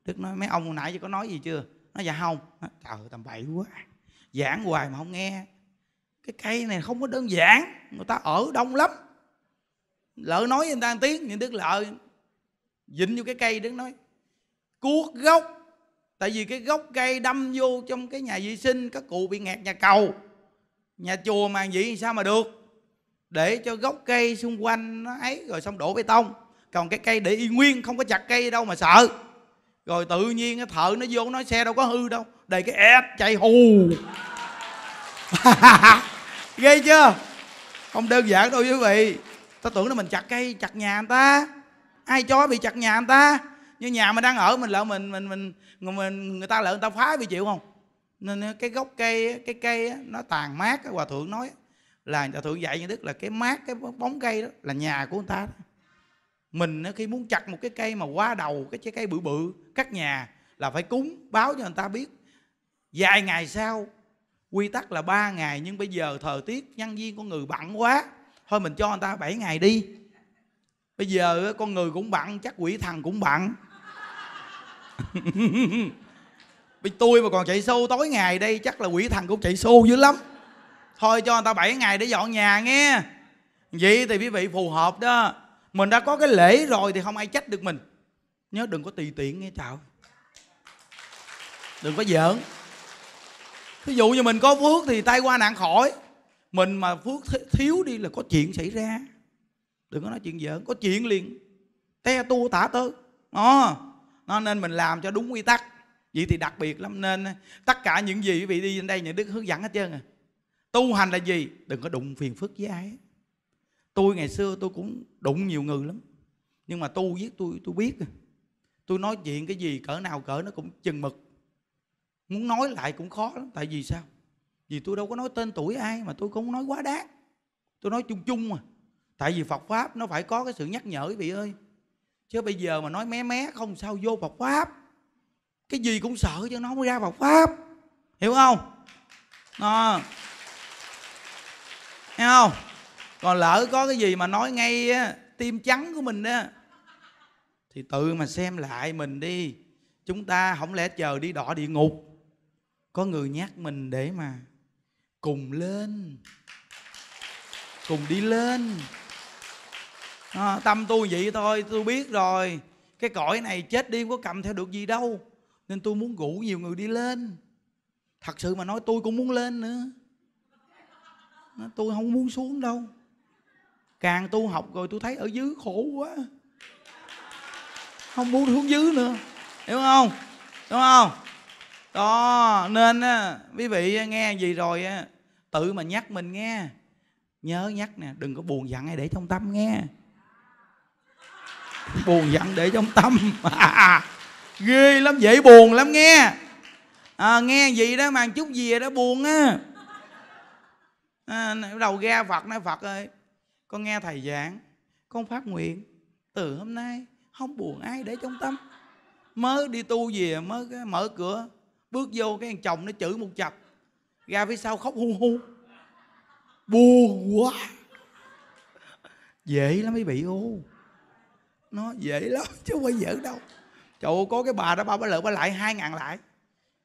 đức nói mấy ông hồi nãy giờ có nói gì chưa nó dạ không nói, trời tầm bậy quá giảng hoài mà không nghe cái cây này không có đơn giản người ta ở đông lắm lỡ nói với người ta một tiếng nhưng đức lợi dính vô cái cây đức nói cuốc gốc tại vì cái gốc cây đâm vô trong cái nhà vệ sinh các cụ bị nghẹt nhà cầu nhà chùa mà vậy sao mà được để cho gốc cây xung quanh nó ấy rồi xong đổ bê tông còn cái cây để y nguyên không có chặt cây đâu mà sợ rồi tự nhiên cái thợ nó vô nói xe đâu có hư đâu đầy cái ép chạy hù ghê chưa không đơn giản đâu quý vị ta tưởng là mình chặt cây chặt nhà người ta ai cho bị chặt nhà người ta như nhà mình đang ở mình lỡ mình mình mình người mình người ta lỡ người ta phá bị chịu không nên cái gốc cây cái cây nó tàn mát hòa thượng nói là hòa thượng dạy như đức là cái mát cái bóng cây đó là nhà của người ta đó. mình khi muốn chặt một cái cây mà qua đầu cái trái cây bự bự cắt nhà là phải cúng báo cho người ta biết vài ngày sau quy tắc là ba ngày nhưng bây giờ thời tiết nhân viên của người bận quá thôi mình cho người ta 7 ngày đi bây giờ con người cũng bận chắc quỷ thần cũng bận bây tôi mà còn chạy xô tối ngày đây chắc là quỷ thần cũng chạy xô dữ lắm thôi cho người ta 7 ngày để dọn nhà nghe vậy thì quý vị phù hợp đó mình đã có cái lễ rồi thì không ai trách được mình nhớ đừng có tùy tiện nghe chào đừng có giỡn ví dụ như mình có phước thì tay qua nạn khỏi mình mà phước thiếu đi là có chuyện xảy ra đừng có nói chuyện giỡn có chuyện liền te tu tả tớ nó ờ, nó nên mình làm cho đúng quy tắc vậy thì đặc biệt lắm nên ờ, tất cả những gì quý vị đi trên đây những đức hướng dẫn hết trơn à tu hành là gì đừng có đụng phiền phức với ai tôi ngày xưa tôi cũng đụng nhiều người lắm nhưng mà tu với tôi tôi biết à. tôi nói chuyện cái gì cỡ nào cỡ nó cũng chừng mực muốn nói lại cũng khó lắm tại vì sao vì tôi đâu có nói tên tuổi ai mà tôi không nói quá đáng tôi nói chung chung mà tại vì phật pháp nó phải có cái sự nhắc nhở vị ơi chứ bây giờ mà nói mé mé không sao vô phật pháp cái gì cũng sợ chứ nó không ra phật pháp hiểu không à. hiểu không còn lỡ có cái gì mà nói ngay á, tim trắng của mình á thì tự mà xem lại mình đi chúng ta không lẽ chờ đi đỏ địa ngục có người nhắc mình để mà cùng lên cùng đi lên à, tâm tôi vậy thôi tôi biết rồi cái cõi này chết đi có cầm theo được gì đâu nên tôi muốn rủ nhiều người đi lên thật sự mà nói tôi cũng muốn lên nữa tôi không muốn xuống đâu càng tu học rồi tôi thấy ở dưới khổ quá không muốn xuống dưới nữa hiểu không đúng không đó nên á quý vị nghe gì rồi á tự mà nhắc mình nghe nhớ nhắc nè đừng có buồn giận hay để trong tâm nghe buồn giận để trong tâm ghê lắm dễ buồn lắm nghe à, nghe gì đó mà chút gì đó buồn á à, đầu ra phật nói phật ơi con nghe thầy giảng con phát nguyện từ hôm nay không buồn ai để trong tâm mới đi tu về mới mở cửa bước vô cái thằng chồng nó chửi một chập ra phía sau khóc hu hu buồn quá dễ lắm mới bị u nó dễ lắm chứ không phải giỡn đâu trời có cái bà đó ba bà lợi bà lại hai ngàn lại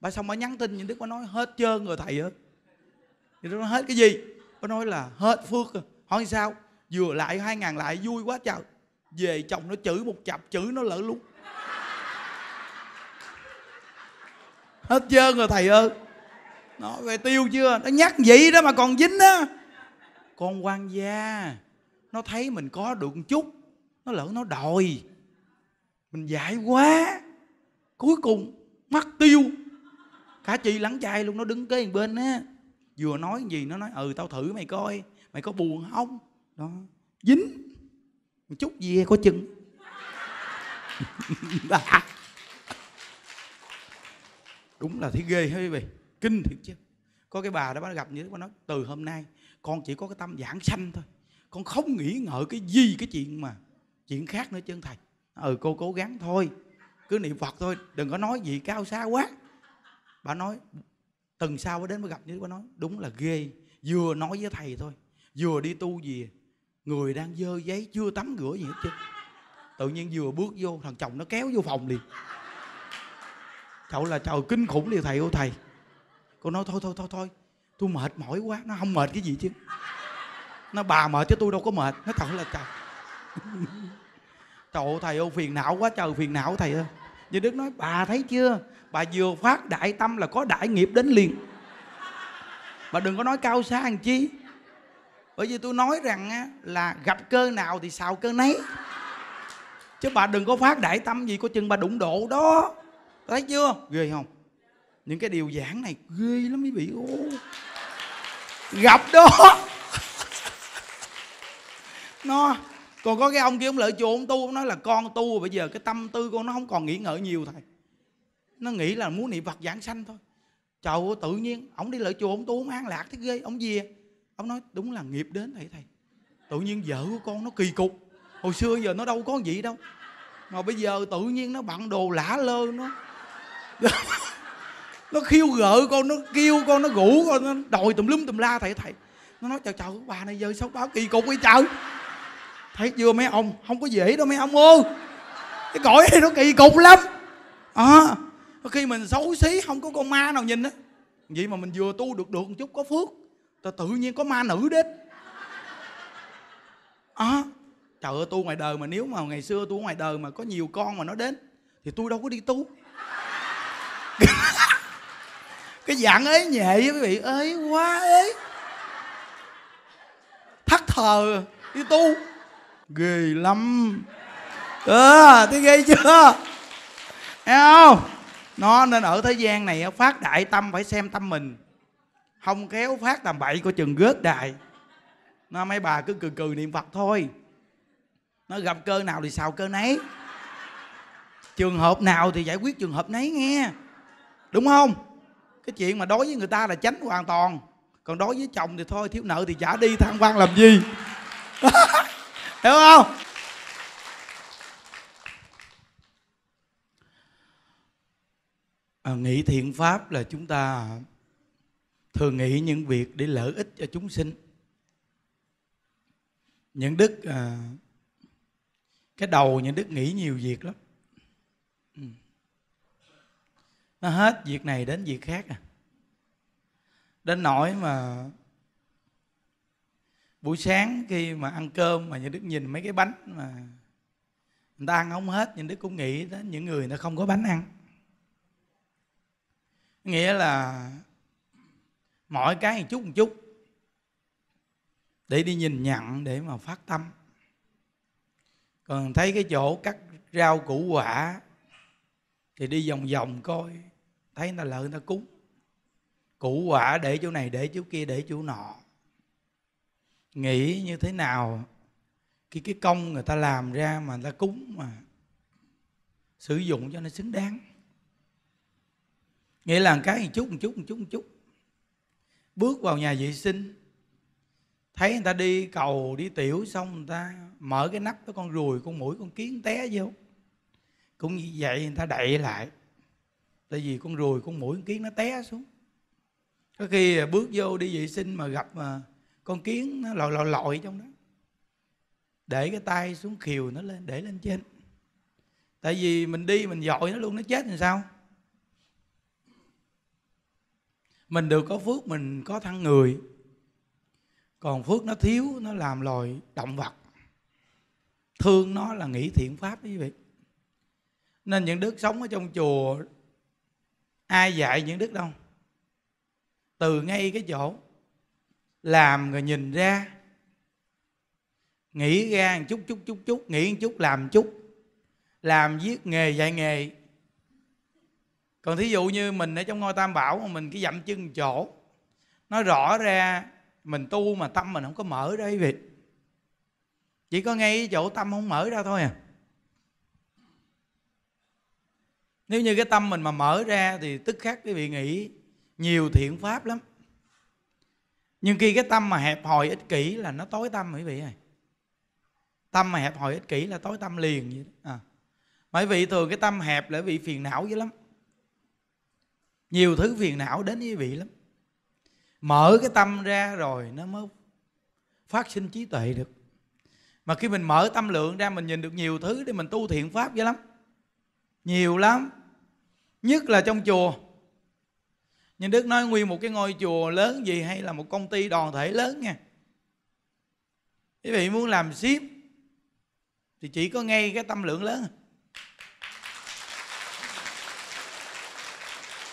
bà xong bà nhắn tin những đức bà nói hết trơn rồi thầy ơi thì nó hết cái gì bà nói là hết phước rồi hỏi sao vừa lại hai ngàn lại vui quá trời về chồng nó chửi một chập chửi nó lỡ luôn hết trơn rồi thầy ơi nó về tiêu chưa nó nhắc vậy đó mà còn dính á con quan gia nó thấy mình có được một chút nó lỡ nó đòi mình dạy quá cuối cùng mắc tiêu cả chi lắng chai luôn nó đứng kế bên á vừa nói gì nó nói ừ tao thử mày coi mày có buồn không đó dính một chút gì có chừng đúng là thấy ghê hết quý vị kinh thiệt chứ có cái bà đó bà gặp như thế bà nói từ hôm nay con chỉ có cái tâm giảng sanh thôi con không nghĩ ngợi cái gì cái chuyện mà chuyện khác nữa chân thầy ừ cô cố gắng thôi cứ niệm phật thôi đừng có nói gì cao xa quá bà nói tuần sau mới đến mới gặp như thế, bà nói đúng là ghê vừa nói với thầy thôi vừa đi tu gì người đang dơ giấy chưa tắm rửa gì hết chứ tự nhiên vừa bước vô thằng chồng nó kéo vô phòng liền Cậu là trời kinh khủng điều thầy ô thầy Cô nói thôi thôi thôi thôi Tôi mệt mỏi quá Nó không mệt cái gì chứ Nó bà mệt chứ tôi đâu có mệt Nó thật là trời Trời ơi thầy ô phiền não quá trời phiền não thầy ơi Như Đức nói bà thấy chưa Bà vừa phát đại tâm là có đại nghiệp đến liền Bà đừng có nói cao xa làm chi Bởi vì tôi nói rằng á, là gặp cơ nào thì xào cơ nấy Chứ bà đừng có phát đại tâm gì Có chừng bà đụng độ đó thấy chưa ghê không những cái điều giảng này ghê lắm quý vị ô gặp đó nó còn có cái ông kia ông lợi chùa ông tu ông nói là con tu bây giờ cái tâm tư con nó không còn nghĩ ngợi nhiều thầy nó nghĩ là muốn niệm phật giảng sanh thôi trời ơi tự nhiên ông đi lợi chùa ông tu ông an lạc thế ghê ông về ông nói đúng là nghiệp đến thầy thầy tự nhiên vợ của con nó kỳ cục hồi xưa giờ nó đâu có gì đâu mà bây giờ tự nhiên nó bận đồ lả lơ nó nó khiêu gợi con nó kêu con nó gủ con nó đòi tùm lum tùm la thầy thầy nó nói chào trời bà này giờ sao báo kỳ cục vậy trời thấy chưa mấy ông không có dễ đâu mấy ông ơi cái cõi này nó kỳ cục lắm à, khi mình xấu xí không có con ma nào nhìn á vậy mà mình vừa tu được được một chút có phước ta tự nhiên có ma nữ đến à, trời ơi tu ngoài đời mà nếu mà ngày xưa tu ngoài đời mà có nhiều con mà nó đến thì tôi đâu có đi tu cái dạng ấy nhẹ với quý vị ấy quá ấy thất thờ đi tu ghê lắm ờ à, thấy ghê chưa thấy không nó nên ở thế gian này phát đại tâm phải xem tâm mình không kéo phát làm bậy của chừng gớt đại nó mấy bà cứ cừ cừ niệm phật thôi nó gặp cơ nào thì xào cơ nấy trường hợp nào thì giải quyết trường hợp nấy nghe đúng không cái chuyện mà đối với người ta là tránh hoàn toàn còn đối với chồng thì thôi thiếu nợ thì trả đi thăng quan làm gì hiểu không à, nghĩ thiện pháp là chúng ta thường nghĩ những việc để lợi ích cho chúng sinh những đức à, cái đầu những đức nghĩ nhiều việc lắm nó hết việc này đến việc khác à đến nỗi mà buổi sáng khi mà ăn cơm mà nhà đức nhìn mấy cái bánh mà người ta ăn không hết nhưng đức cũng nghĩ đến những người nó không có bánh ăn nghĩa là mỗi cái một chút một chút để đi nhìn nhận để mà phát tâm còn thấy cái chỗ cắt rau củ quả thì đi vòng vòng coi thấy người ta lợi người ta cúng củ quả để chỗ này để chỗ kia để chỗ nọ nghĩ như thế nào khi cái công người ta làm ra mà người ta cúng mà sử dụng cho nó xứng đáng nghĩa là một cái một chút một chút một chút một chút bước vào nhà vệ sinh thấy người ta đi cầu đi tiểu xong người ta mở cái nắp cái con ruồi con mũi con kiến té vô cũng như vậy người ta đậy lại tại vì con ruồi con mũi con kiến nó té xuống có khi à, bước vô đi vệ sinh mà gặp mà con kiến nó lòi lòi lòi trong đó để cái tay xuống khiều nó lên để lên trên tại vì mình đi mình dội nó luôn nó chết làm sao mình được có phước mình có thân người còn phước nó thiếu nó làm loài động vật thương nó là nghĩ thiện pháp quý vị nên những đức sống ở trong chùa ai dạy những đức đâu từ ngay cái chỗ làm rồi nhìn ra nghĩ ra một chút chút chút chút nghĩ một chút làm một chút làm viết nghề dạy nghề còn thí dụ như mình ở trong ngôi tam bảo mà mình cứ dậm chân chỗ nó rõ ra mình tu mà tâm mình không có mở ra quý vị chỉ có ngay cái chỗ tâm không mở ra thôi à nếu như cái tâm mình mà mở ra thì tức khắc quý vị nghĩ nhiều thiện pháp lắm nhưng khi cái tâm mà hẹp hòi ích kỷ là nó tối tâm quý vị ơi tâm mà hẹp hòi ích kỷ là tối tâm liền vậy đó à. mà quý vị thường cái tâm hẹp là bị phiền não dữ lắm nhiều thứ phiền não đến với vị lắm mở cái tâm ra rồi nó mới phát sinh trí tuệ được mà khi mình mở tâm lượng ra mình nhìn được nhiều thứ để mình tu thiện pháp dữ lắm nhiều lắm nhất là trong chùa nhưng đức nói nguyên một cái ngôi chùa lớn gì hay là một công ty đoàn thể lớn nha quý vị muốn làm ship thì chỉ có ngay cái tâm lượng lớn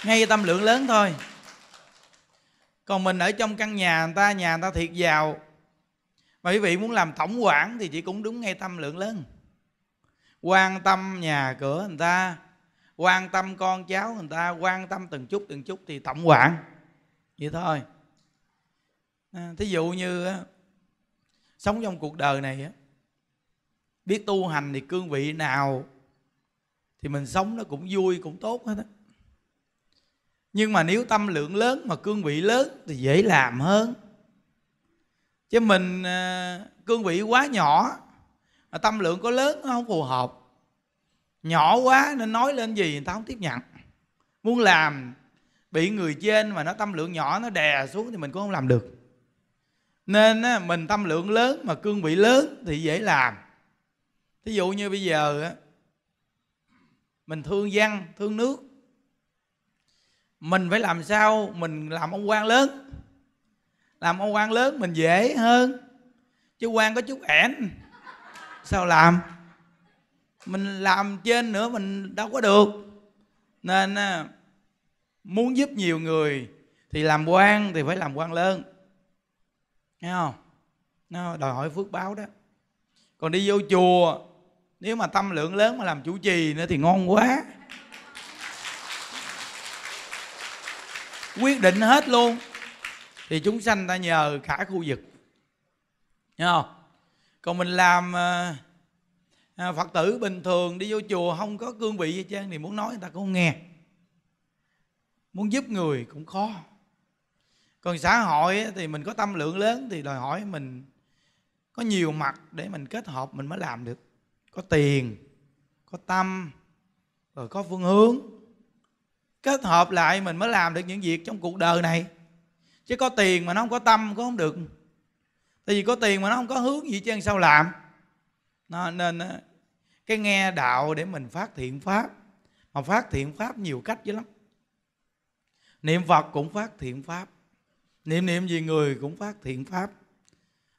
ngay tâm lượng lớn thôi còn mình ở trong căn nhà người ta nhà người ta thiệt giàu mà quý vị muốn làm tổng quản thì chỉ cũng đúng ngay tâm lượng lớn quan tâm nhà cửa người ta quan tâm con cháu người ta quan tâm từng chút từng chút thì tổng quản vậy thôi à, thí dụ như sống trong cuộc đời này á, biết tu hành thì cương vị nào thì mình sống nó cũng vui cũng tốt hết á nhưng mà nếu tâm lượng lớn mà cương vị lớn thì dễ làm hơn chứ mình à, cương vị quá nhỏ mà tâm lượng có lớn nó không phù hợp nhỏ quá nên nói lên gì người ta không tiếp nhận muốn làm bị người trên mà nó tâm lượng nhỏ nó đè xuống thì mình cũng không làm được nên mình tâm lượng lớn mà cương vị lớn thì dễ làm thí dụ như bây giờ mình thương dân thương nước mình phải làm sao mình làm ông quan lớn làm ông quan lớn mình dễ hơn chứ quan có chút ẻn sao làm mình làm trên nữa mình đâu có được nên à, muốn giúp nhiều người thì làm quan thì phải làm quan lớn nghe không nó đòi hỏi phước báo đó còn đi vô chùa nếu mà tâm lượng lớn mà làm chủ trì nữa thì ngon quá quyết định hết luôn thì chúng sanh ta nhờ cả khu vực nghe không còn mình làm ờ, ờ, phật tử bình thường đi vô chùa không có cương vị gì trang thì muốn nói người ta cũng không nghe muốn giúp người cũng khó còn xã hội thì mình có tâm lượng lớn thì đòi hỏi mình có nhiều mặt để mình kết hợp mình mới làm được có tiền có tâm rồi có phương hướng kết hợp lại mình mới làm được những việc trong cuộc đời này chứ có tiền mà nó không có tâm cũng không được tại vì có tiền mà nó không có hướng gì chứ sao làm nó, nên ờ, cái nghe đạo để mình phát thiện pháp mà phát thiện pháp nhiều cách dữ lắm niệm phật cũng phát thiện pháp niệm niệm gì người cũng phát thiện pháp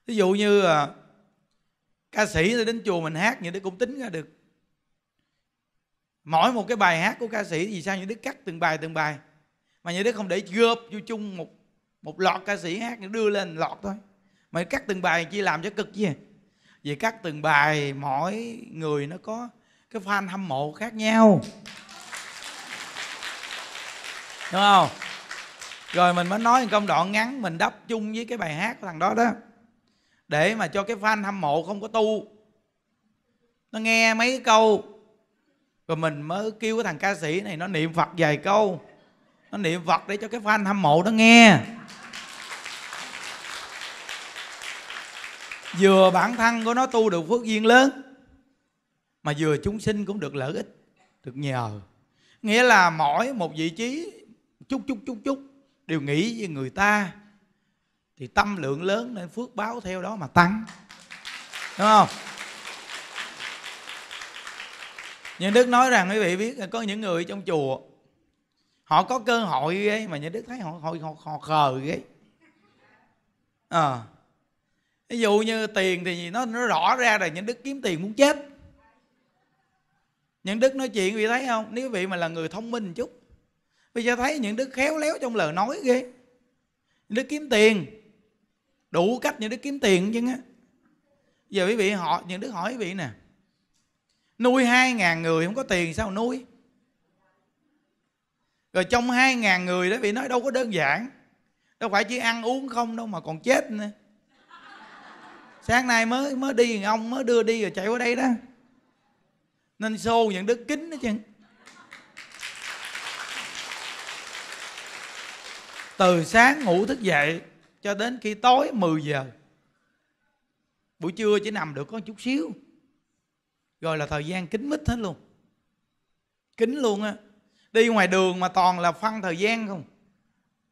ví dụ như ờ, ca sĩ đến chùa mình hát như đức cũng tính ra được mỗi một cái bài hát của ca sĩ thì sao những đứa cắt từng bài từng bài mà những đứa không để gộp vô chung một một lọt ca sĩ hát đưa lên lọt thôi mày cắt từng bài chi làm cho cực gì vì cắt từng bài mỗi người nó có cái fan hâm mộ khác nhau đúng không rồi mình mới nói một công đoạn ngắn mình đắp chung với cái bài hát của thằng đó đó để mà cho cái fan hâm mộ không có tu nó nghe mấy câu rồi mình mới kêu cái thằng ca sĩ này nó niệm phật vài câu nó niệm phật để cho cái fan hâm mộ nó nghe vừa bản thân của nó tu được phước duyên lớn mà vừa chúng sinh cũng được lợi ích được nhờ nghĩa là mỗi một vị trí chút chút chút chút đều nghĩ với người ta thì tâm lượng lớn nên phước báo theo đó mà tăng đúng không Nhân đức nói rằng quý vị biết là có những người trong chùa họ có cơ hội ấy mà nhân đức thấy họ họ họ, khờ ghê à, ví dụ như tiền thì nó nó rõ ra là những đức kiếm tiền muốn chết những đức nói chuyện vị thấy không nếu quý vị mà là người thông minh chút bây giờ thấy những đức khéo léo trong lời nói ghê những đức kiếm tiền đủ cách những đức kiếm tiền chứ á giờ quý vị họ những đức hỏi quý vị nè nuôi hai ngàn người không có tiền sao nuôi rồi trong hai ngàn người đó vị nói đâu có đơn giản đâu phải chỉ ăn uống không đâu mà còn chết nữa sáng nay mới mới đi ông mới đưa đi rồi chạy qua đây đó nên xô những đức kính đó chứ từ sáng ngủ thức dậy cho đến khi tối 10 giờ buổi trưa chỉ nằm được có chút xíu rồi là thời gian kín mít hết luôn kín luôn á đi ngoài đường mà toàn là phân thời gian không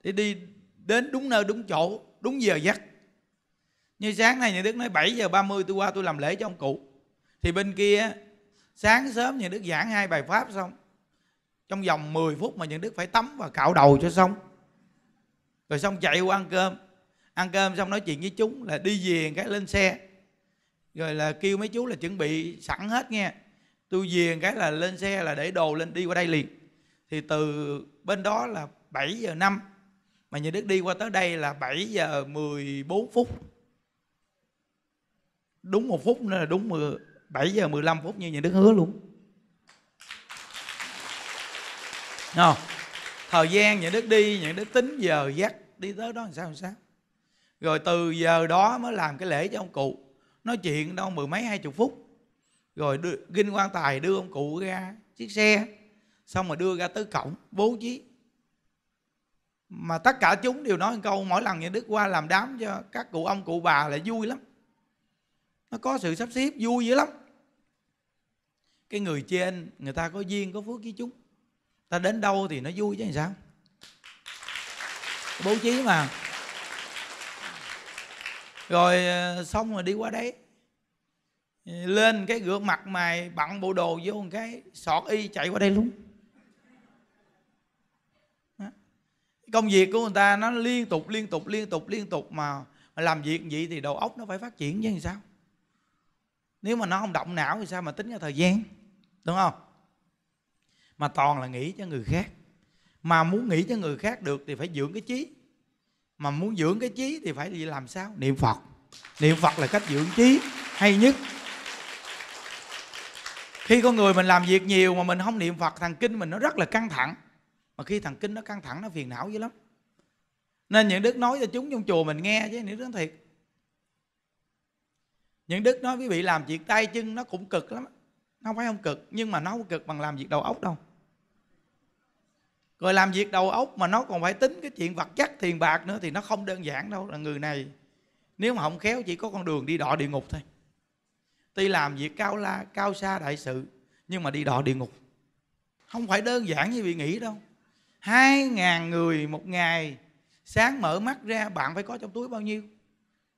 thì đi đến đúng nơi đúng chỗ đúng giờ giấc như sáng nay nhà đức nói 7 giờ 30 tôi qua tôi làm lễ cho ông cụ thì bên kia sáng sớm nhà đức giảng hai bài pháp xong trong vòng 10 phút mà nhà đức phải tắm và cạo đầu cho xong rồi xong chạy qua ăn cơm ăn cơm xong nói chuyện với chúng là đi về cái lên xe rồi là kêu mấy chú là chuẩn bị sẵn hết nghe tôi về cái là lên xe là để đồ lên đi qua đây liền thì từ bên đó là 7 giờ 5 mà nhà Đức đi qua tới đây là 7 giờ 14 phút đúng một phút nữa là đúng 10, 7 giờ 15 phút như nhà Đức hứa luôn không? thời gian nhà Đức đi nhà Đức tính giờ dắt đi tới đó làm sao làm sao rồi từ giờ đó mới làm cái lễ cho ông cụ nói chuyện đâu mười mấy hai chục phút rồi đưa, ginh quan tài đưa ông cụ ra chiếc xe xong rồi đưa ra tới cổng bố trí mà tất cả chúng đều nói một câu mỗi lần nhà đức qua làm đám cho các cụ ông cụ bà là vui lắm nó có sự sắp xếp vui dữ lắm cái người trên người ta có duyên có phước với chúng ta đến đâu thì nó vui chứ làm sao bố trí mà rồi ờ, xong rồi đi qua đấy lên cái gượng mặt mày bận bộ đồ vô một cái sọt y chạy qua đây luôn công việc của người ta nó liên tục liên tục liên tục liên tục mà, mà làm việc vậy thì đầu óc nó phải phát triển chứ làm sao nếu mà nó không động não thì sao mà tính ra thời gian đúng không mà toàn là nghĩ cho người khác mà muốn nghĩ cho người khác được thì phải dưỡng cái trí mà muốn dưỡng cái trí thì phải làm sao niệm phật niệm phật là cách dưỡng trí hay nhất khi con người mình làm việc nhiều mà mình không niệm phật thằng kinh mình nó rất là căng thẳng mà khi thằng kinh nó căng thẳng nó phiền não dữ lắm nên những đức nói cho chúng trong chùa mình nghe chứ những đức nói thiệt những đức nói quý vị làm việc tay chân nó cũng cực lắm nó không phải không cực nhưng mà nó không cực bằng làm việc đầu óc đâu rồi làm việc đầu óc mà nó còn phải tính cái chuyện vật chất tiền bạc nữa thì nó không đơn giản đâu là người này nếu mà không khéo chỉ có con đường đi đọ địa ngục thôi tuy làm việc cao la cao xa đại sự nhưng mà đi đọ địa ngục không phải đơn giản như vị nghĩ đâu hai ngàn người một ngày sáng mở mắt ra bạn phải có trong túi bao nhiêu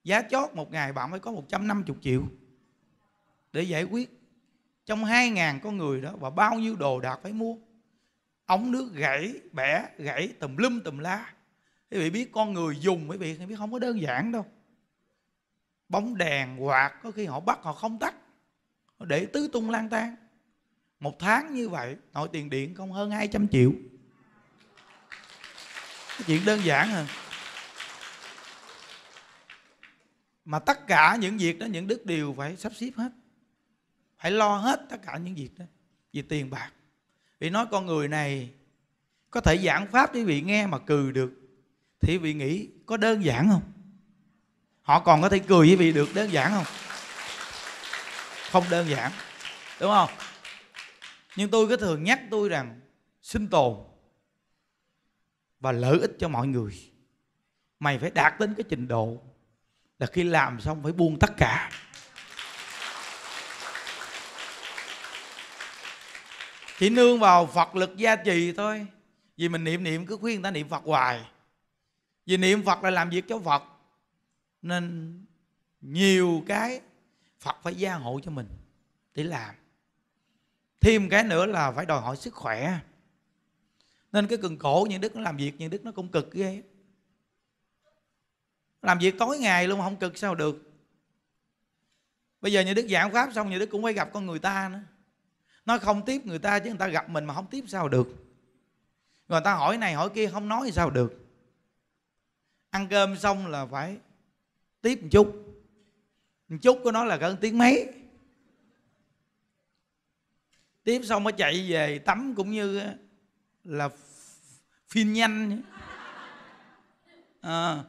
giá chót một ngày bạn phải có 150 triệu để giải quyết trong 2.000 con người đó và bao nhiêu đồ đạc phải mua ống nước gãy bẻ gãy tùm lum tùm la quý vị biết con người dùng quý vị biết không có đơn giản đâu bóng đèn quạt có khi họ bắt họ không tắt họ để tứ tung lang tan một tháng như vậy nội tiền điện không hơn 200 triệu cái chuyện đơn giản hơn à mà tất cả những việc đó những đức đều phải sắp xếp hết phải lo hết tất cả những việc đó về tiền bạc vì nói con người này có thể giảng pháp quý vị nghe mà cười được thì vị nghĩ có đơn giản không họ còn có thể cười với vị được đơn giản không không đơn giản đúng không nhưng tôi cứ thường nhắc tôi rằng sinh tồn và lợi ích cho mọi người mày phải đạt đến cái trình độ là khi làm xong phải buông tất cả chỉ nương vào phật lực gia trì thôi vì mình niệm niệm cứ khuyên người ta niệm phật hoài vì niệm phật là làm việc cho phật nên nhiều cái phật phải gia hộ cho mình để làm thêm cái nữa là phải đòi hỏi sức khỏe nên cái cần cổ những đức nó làm việc những đức nó cũng cực ghê làm việc tối ngày luôn không cực sao được bây giờ như đức giảng pháp xong như đức cũng phải gặp con người ta nữa nó không tiếp người ta chứ người ta gặp mình mà không tiếp sao được người ta hỏi này hỏi kia không nói sao được ăn cơm xong là phải tiếp một chút một chút của nó là gần tiếng mấy tiếp xong mới chạy về tắm cũng như ờ, là phim nhanh à,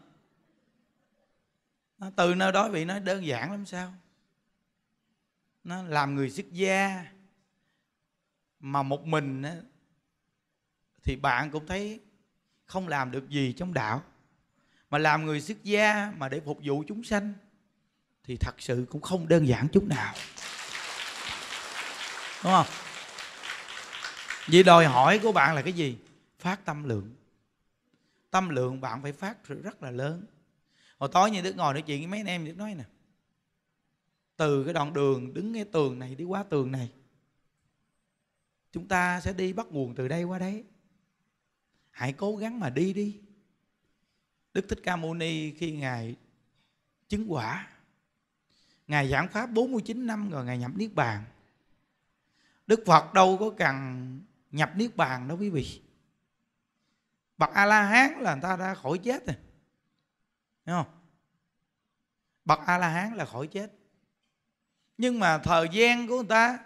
từ nơi đó vị nói đơn giản lắm sao nó làm người xuất gia mà một mình á, thì bạn cũng thấy không làm được gì trong đạo mà làm người xuất gia mà để phục vụ chúng sanh thì thật sự cũng không đơn giản chút nào đúng không vì đòi hỏi của bạn là cái gì phát tâm lượng tâm lượng bạn phải phát rất là lớn hồi tối như đức ngồi nói chuyện với mấy anh em đức nói nè từ cái đoạn đường đứng cái tường này đi qua tường này chúng ta sẽ đi bắt nguồn từ đây qua đấy hãy cố gắng mà đi đi đức thích ca mâu ni khi ngài chứng quả ngài giảng pháp 49 năm rồi ngài nhập niết bàn đức phật đâu có cần nhập niết bàn đâu quý vị bậc a la hán là người ta đã khỏi chết rồi Thấy không? Bậc A-la-hán là khỏi chết Nhưng mà thời gian của người ta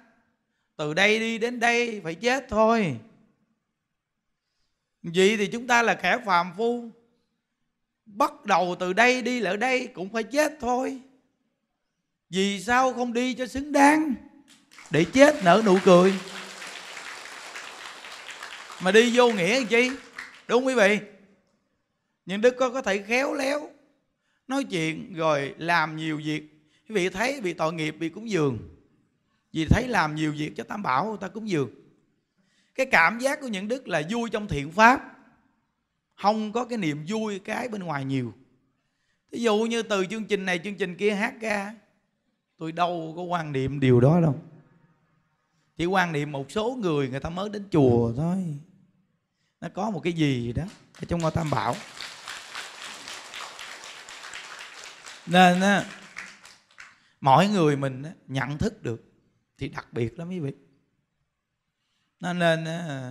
Từ đây đi đến đây phải chết thôi Vậy thì chúng ta là kẻ phàm phu Bắt đầu từ đây đi lại đây cũng phải chết thôi Vì sao không đi cho xứng đáng Để chết nở nụ cười Mà đi vô nghĩa làm chi Đúng không, quý vị Nhưng Đức có có thể khéo léo nói chuyện rồi làm nhiều việc quý vị thấy bị tội nghiệp bị cúng dường vì thấy làm nhiều việc cho tam bảo người ta cúng dường cái cảm giác của những đức là vui trong thiện pháp không có cái niềm vui cái bên ngoài nhiều ví dụ như từ chương trình này chương trình kia hát ra tôi đâu có quan niệm điều đó đâu chỉ quan niệm một số người người ta mới đến chùa thôi nó có một cái gì đó ở trong ngôi tam bảo nên á mỗi người mình á, nhận thức được thì đặc biệt lắm quý vị nên nên á,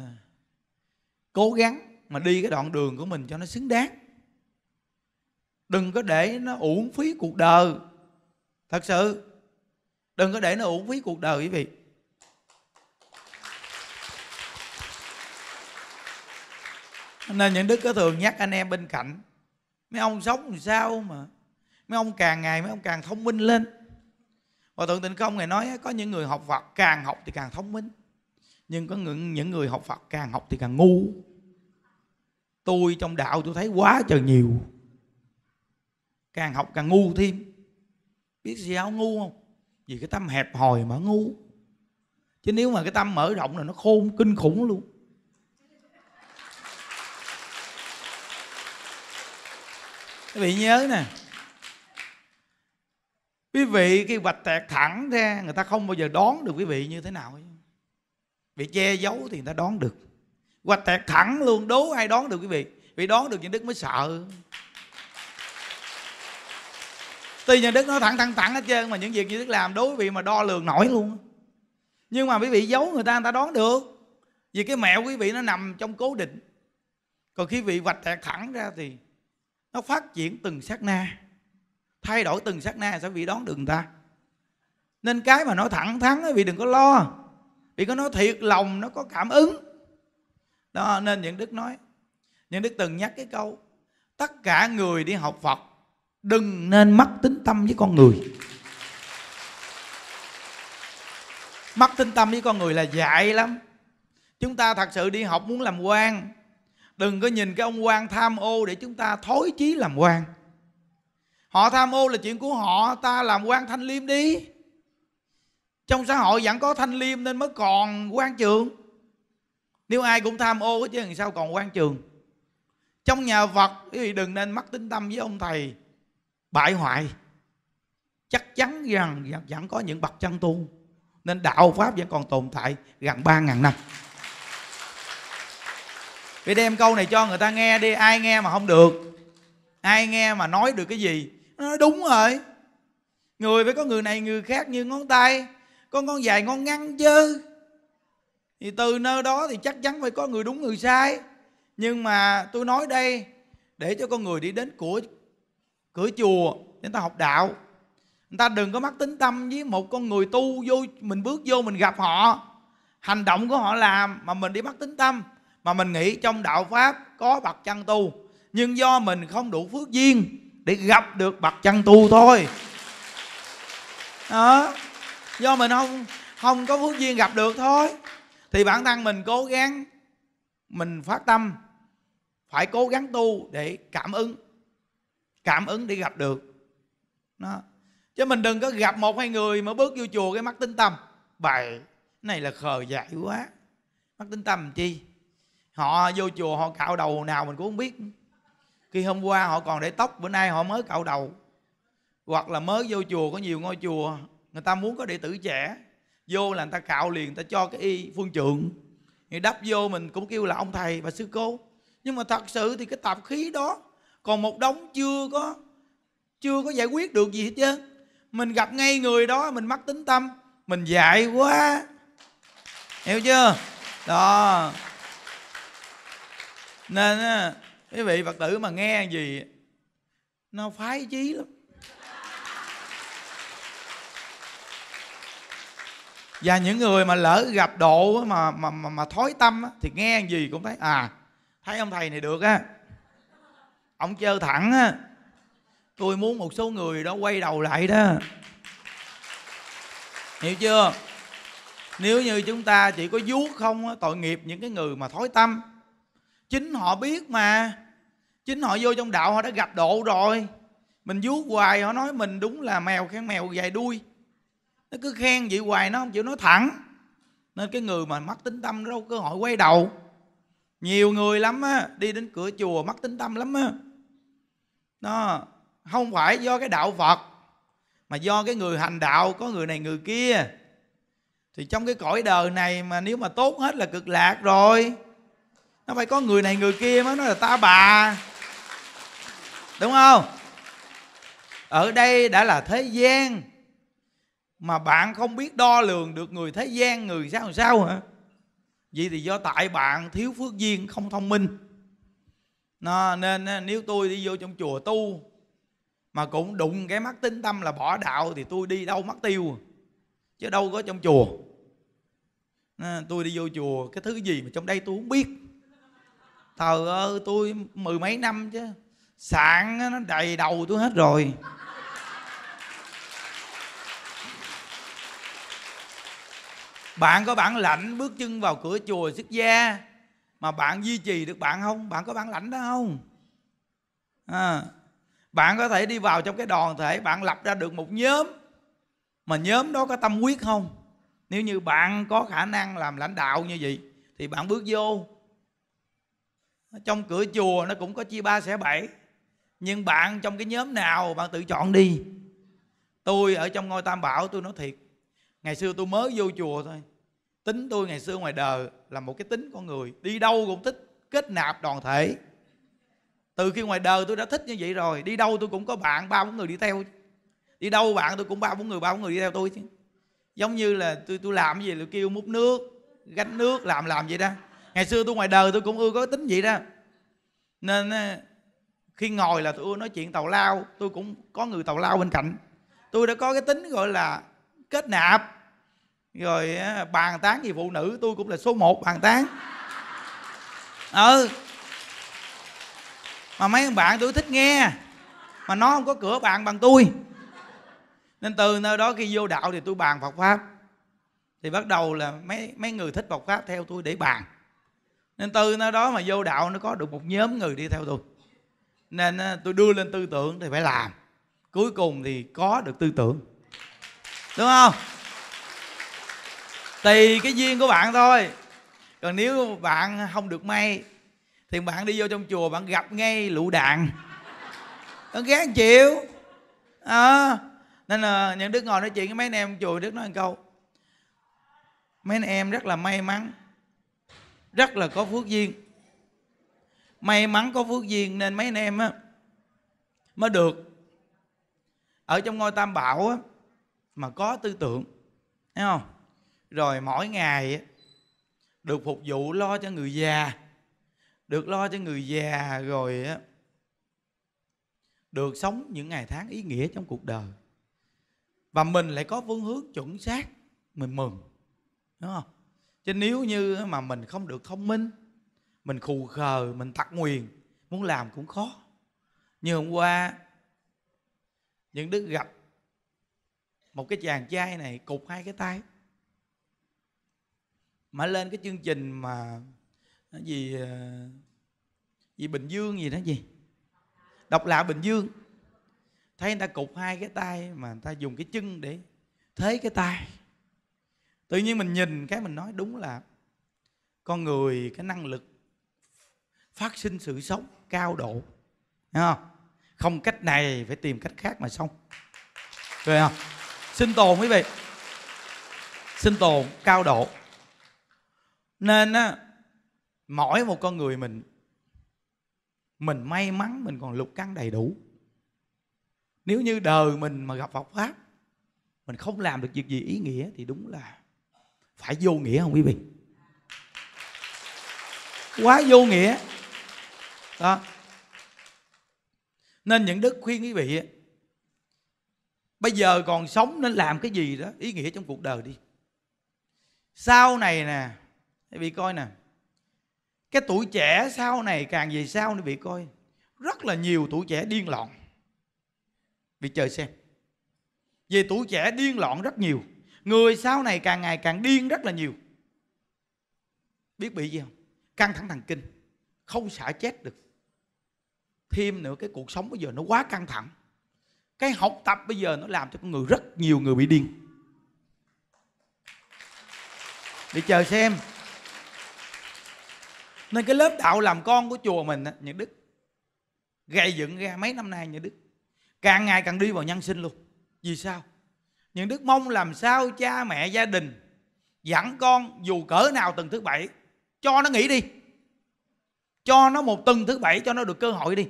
cố gắng mà đi cái đoạn đường của mình cho nó xứng đáng đừng có để nó uổng phí cuộc đời thật sự đừng có để nó uổng phí cuộc đời quý vị nên những đức có thường nhắc anh em bên cạnh mấy ông sống làm sao mà mấy ông càng ngày mấy ông càng thông minh lên và thượng tịnh công ngài nói có những người học phật càng học thì càng thông minh nhưng có những, những người học phật càng học thì càng ngu tôi trong đạo tôi thấy quá trời nhiều càng học càng ngu thêm biết gì áo ngu không vì cái tâm hẹp hòi mà ngu chứ nếu mà cái tâm mở rộng là nó khôn kinh khủng luôn các vị nhớ nè quý vị cái vạch tẹt thẳng ra người ta không bao giờ đón được quý vị như thế nào bị che giấu thì người ta đón được vạch tẹt thẳng luôn đố ai đón được quý vị vì đón được những đức mới sợ tuy nhà đức nó thẳng thẳng thẳng hết trơn mà những việc như đức làm đối với vị mà đo lường nổi luôn nhưng mà quý vị giấu người ta người ta đoán được vì cái mẹo quý vị nó nằm trong cố định còn khi vị vạch tẹt thẳng ra thì nó phát triển từng sát na thay đổi từng sát na sẽ bị đón đường ta nên cái mà nói thẳng thắn vì đừng có lo vì có nói thiệt lòng nó có cảm ứng đó nên những đức nói những đức từng nhắc cái câu tất cả người đi học phật đừng nên mất tính tâm với con người mất tính tâm với con người là dại lắm chúng ta thật sự đi học muốn làm quan đừng có nhìn cái ông quan tham ô để chúng ta thối chí làm quan họ tham ô là chuyện của họ ta làm quan thanh liêm đi trong xã hội vẫn có thanh liêm nên mới còn quan trường nếu ai cũng tham ô chứ làm sao còn quan trường trong nhà Phật thì đừng nên mắc tính tâm với ông thầy bại hoại chắc chắn rằng vẫn có những bậc chân tu nên đạo pháp vẫn còn tồn tại gần ba ngàn năm vì đem câu này cho người ta nghe đi ai nghe mà không được ai nghe mà nói được cái gì nó ờ, nói đúng rồi người phải có người này người khác như ngón tay có ngón dài ngón ngắn chứ thì từ nơi đó thì chắc chắn phải có người đúng người sai nhưng mà tôi nói đây để cho con người đi đến cửa cửa chùa để ta học đạo người ta đừng có mắc tính tâm với một con người tu vô mình bước vô mình gặp họ hành động của họ làm mà mình đi mắc tính tâm mà mình nghĩ trong đạo pháp có bậc chân tu nhưng do mình không đủ phước duyên để gặp được bậc chân tu thôi đó do mình không không có phước duyên gặp được thôi thì bản thân mình cố gắng mình phát tâm phải cố gắng tu để cảm ứng cảm ứng để gặp được đó. chứ mình đừng có gặp một hai người mà bước vô chùa cái mắt tính tâm bài này là khờ dại quá mắt tính tâm chi họ vô chùa họ cạo đầu nào mình cũng không biết khi hôm qua họ còn để tóc bữa nay họ mới cạo đầu hoặc là mới vô chùa có nhiều ngôi chùa người ta muốn có đệ tử trẻ vô là người ta cạo liền người ta cho cái y phương trượng người đắp vô mình cũng kêu là ông thầy và sư cô nhưng mà thật sự thì cái tạp khí đó còn một đống chưa có chưa có giải quyết được gì hết chứ mình gặp ngay người đó mình mắc tính tâm mình dạy quá hiểu chưa đó nên quý vị phật tử mà nghe gì nó phái chí lắm và những người mà lỡ gặp độ mà mà mà, mà thói tâm á, thì nghe gì cũng thấy à thấy ông thầy này được á ông chơi thẳng á tôi muốn một số người đó quay đầu lại đó hiểu chưa nếu như chúng ta chỉ có vuốt không á, tội nghiệp những cái người mà thói tâm chính họ biết mà chính họ vô trong đạo họ đã gặp độ rồi mình vuốt hoài họ nói mình đúng là mèo khen mèo dài đuôi nó cứ khen vậy hoài nó không chịu nói thẳng nên cái người mà mắc tính tâm nó đâu cơ hội quay đầu nhiều người lắm á đi đến cửa chùa mắc tính tâm lắm á nó không phải do cái đạo phật mà do cái người hành đạo có người này người kia thì trong cái cõi đời này mà nếu mà tốt hết là cực lạc rồi nó phải có người này người kia mới nói là ta bà đúng không ở đây đã là thế gian mà bạn không biết đo lường được người thế gian người sao sao hả vậy thì do tại bạn thiếu phước duyên không thông minh nó, nên nếu tôi đi vô trong chùa tu mà cũng đụng cái mắt tính tâm là bỏ đạo thì tôi đi đâu mất tiêu chứ đâu có trong chùa tôi đi vô chùa cái thứ gì mà trong đây tôi không biết thờ ơ tôi mười mấy năm chứ sạn nó đầy đầu tôi hết rồi bạn có bản lãnh bước chân vào cửa chùa xuất gia mà bạn duy trì được bạn không bạn có bản lãnh đó không à, bạn có thể đi vào trong cái đoàn thể bạn lập ra được một nhóm mà nhóm đó có tâm quyết không nếu như bạn có khả năng làm lãnh đạo như vậy thì bạn bước vô trong cửa chùa nó cũng có chia ba sẻ bảy nhưng bạn trong cái nhóm nào bạn tự chọn đi tôi ở trong ngôi tam bảo tôi nói thiệt ngày xưa tôi mới vô chùa thôi tính tôi ngày xưa ngoài đời là một cái tính con người đi đâu cũng thích kết nạp đoàn thể từ khi ngoài đời tôi đã thích như vậy rồi đi đâu tôi cũng có bạn ba bốn người đi theo đi đâu bạn tôi cũng ba bốn người ba bốn người đi theo tôi chứ giống như là tôi tôi làm gì tôi kêu múc nước gánh nước làm làm vậy đó ngày xưa tôi ngoài đời tôi cũng ưa có tính vậy đó nên ờ, khi ngồi là tôi ưa nói chuyện tàu lao tôi cũng có người tàu lao bên cạnh tôi đã có cái tính gọi là kết nạp rồi ờ, bàn tán gì phụ nữ tôi cũng là số 1 bàn tán ừ mà mấy bạn tôi thích nghe mà nó không có cửa bàn bằng tôi nên từ nơi đó khi vô đạo thì tôi bàn Phật pháp thì bắt đầu là mấy mấy người thích Phật pháp theo tôi để bàn nên từ nó đó mà vô đạo nó có được một nhóm người đi theo tôi nên à, tôi đưa lên tư tưởng thì phải làm cuối cùng thì có được tư tưởng đúng không tùy cái duyên của bạn thôi còn nếu bạn không được may thì bạn đi vô trong chùa bạn gặp ngay lũ đạn nó gán chịu ờ. à, nên là những đức ngồi nói chuyện với mấy anh em chùa đức nói một câu mấy anh em rất là may mắn rất là có phước duyên may mắn có phước duyên nên mấy anh em á mới được ở trong ngôi tam bảo á mà có tư tưởng thấy không rồi mỗi ngày á, được phục vụ lo cho người già được lo cho người già rồi á được sống những ngày tháng ý nghĩa trong cuộc đời và mình lại có phương hướng chuẩn xác mình mừng đúng không chứ nếu như mà mình không được thông minh mình khù khờ mình tặc nguyền muốn làm cũng khó như hôm qua những đứa gặp một cái chàng trai này cụt hai cái tay mà lên cái chương trình mà gì ờ, gì bình dương gì đó gì độc lạ bình dương thấy người ta cụt hai cái tay mà người ta dùng cái chân để thế cái tay tự nhiên mình nhìn cái mình nói đúng là con người cái năng lực phát sinh sự sống cao độ không không cách này phải tìm cách khác mà xong rồi không sinh tồn quý vị sinh tồn cao độ nên á mỗi một con người mình mình may mắn mình còn lục căn đầy đủ nếu như đời mình mà gặp Phật pháp mình không làm được việc gì ý nghĩa thì đúng là phải vô nghĩa không quý vị quá vô nghĩa đó nên những đức khuyên quý vị bây giờ còn sống nên làm cái gì đó ý nghĩa trong cuộc đời đi sau này nè quý vị coi nè cái tuổi trẻ sau này càng về sau quý vị coi rất là nhiều tuổi trẻ điên loạn vì chờ xem về tuổi trẻ điên loạn rất nhiều người sau này càng ngày càng điên rất là nhiều biết bị gì không căng thẳng thần kinh không xả chết được thêm nữa cái cuộc sống bây giờ nó quá căng thẳng cái học tập bây giờ nó làm cho con người rất nhiều người bị điên để chờ xem nên cái lớp đạo làm con của chùa mình Nhật đức gây dựng ra mấy năm nay Nhật đức càng ngày càng đi vào nhân sinh luôn vì sao nhưng đức mong làm sao cha mẹ gia đình dẫn con dù cỡ nào từng thứ bảy cho nó nghỉ đi cho nó một tuần thứ bảy cho nó được cơ hội đi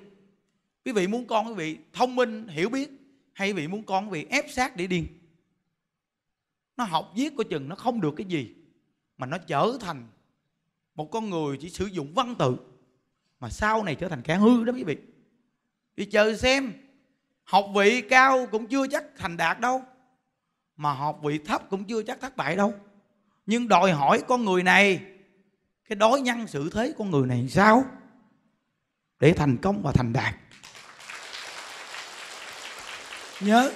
quý vị muốn con quý vị thông minh hiểu biết hay quý vị muốn con quý vị ép sát để điên nó học viết của chừng nó không được cái gì mà nó trở thành một con người chỉ sử dụng văn tự mà sau này trở thành kẻ hư đó quý vị đi chờ xem học vị cao cũng chưa chắc thành đạt đâu mà học vị thấp cũng chưa chắc thất bại đâu nhưng đòi hỏi con người này cái đối nhân xử thế con người này sao để thành công và thành đạt nhớ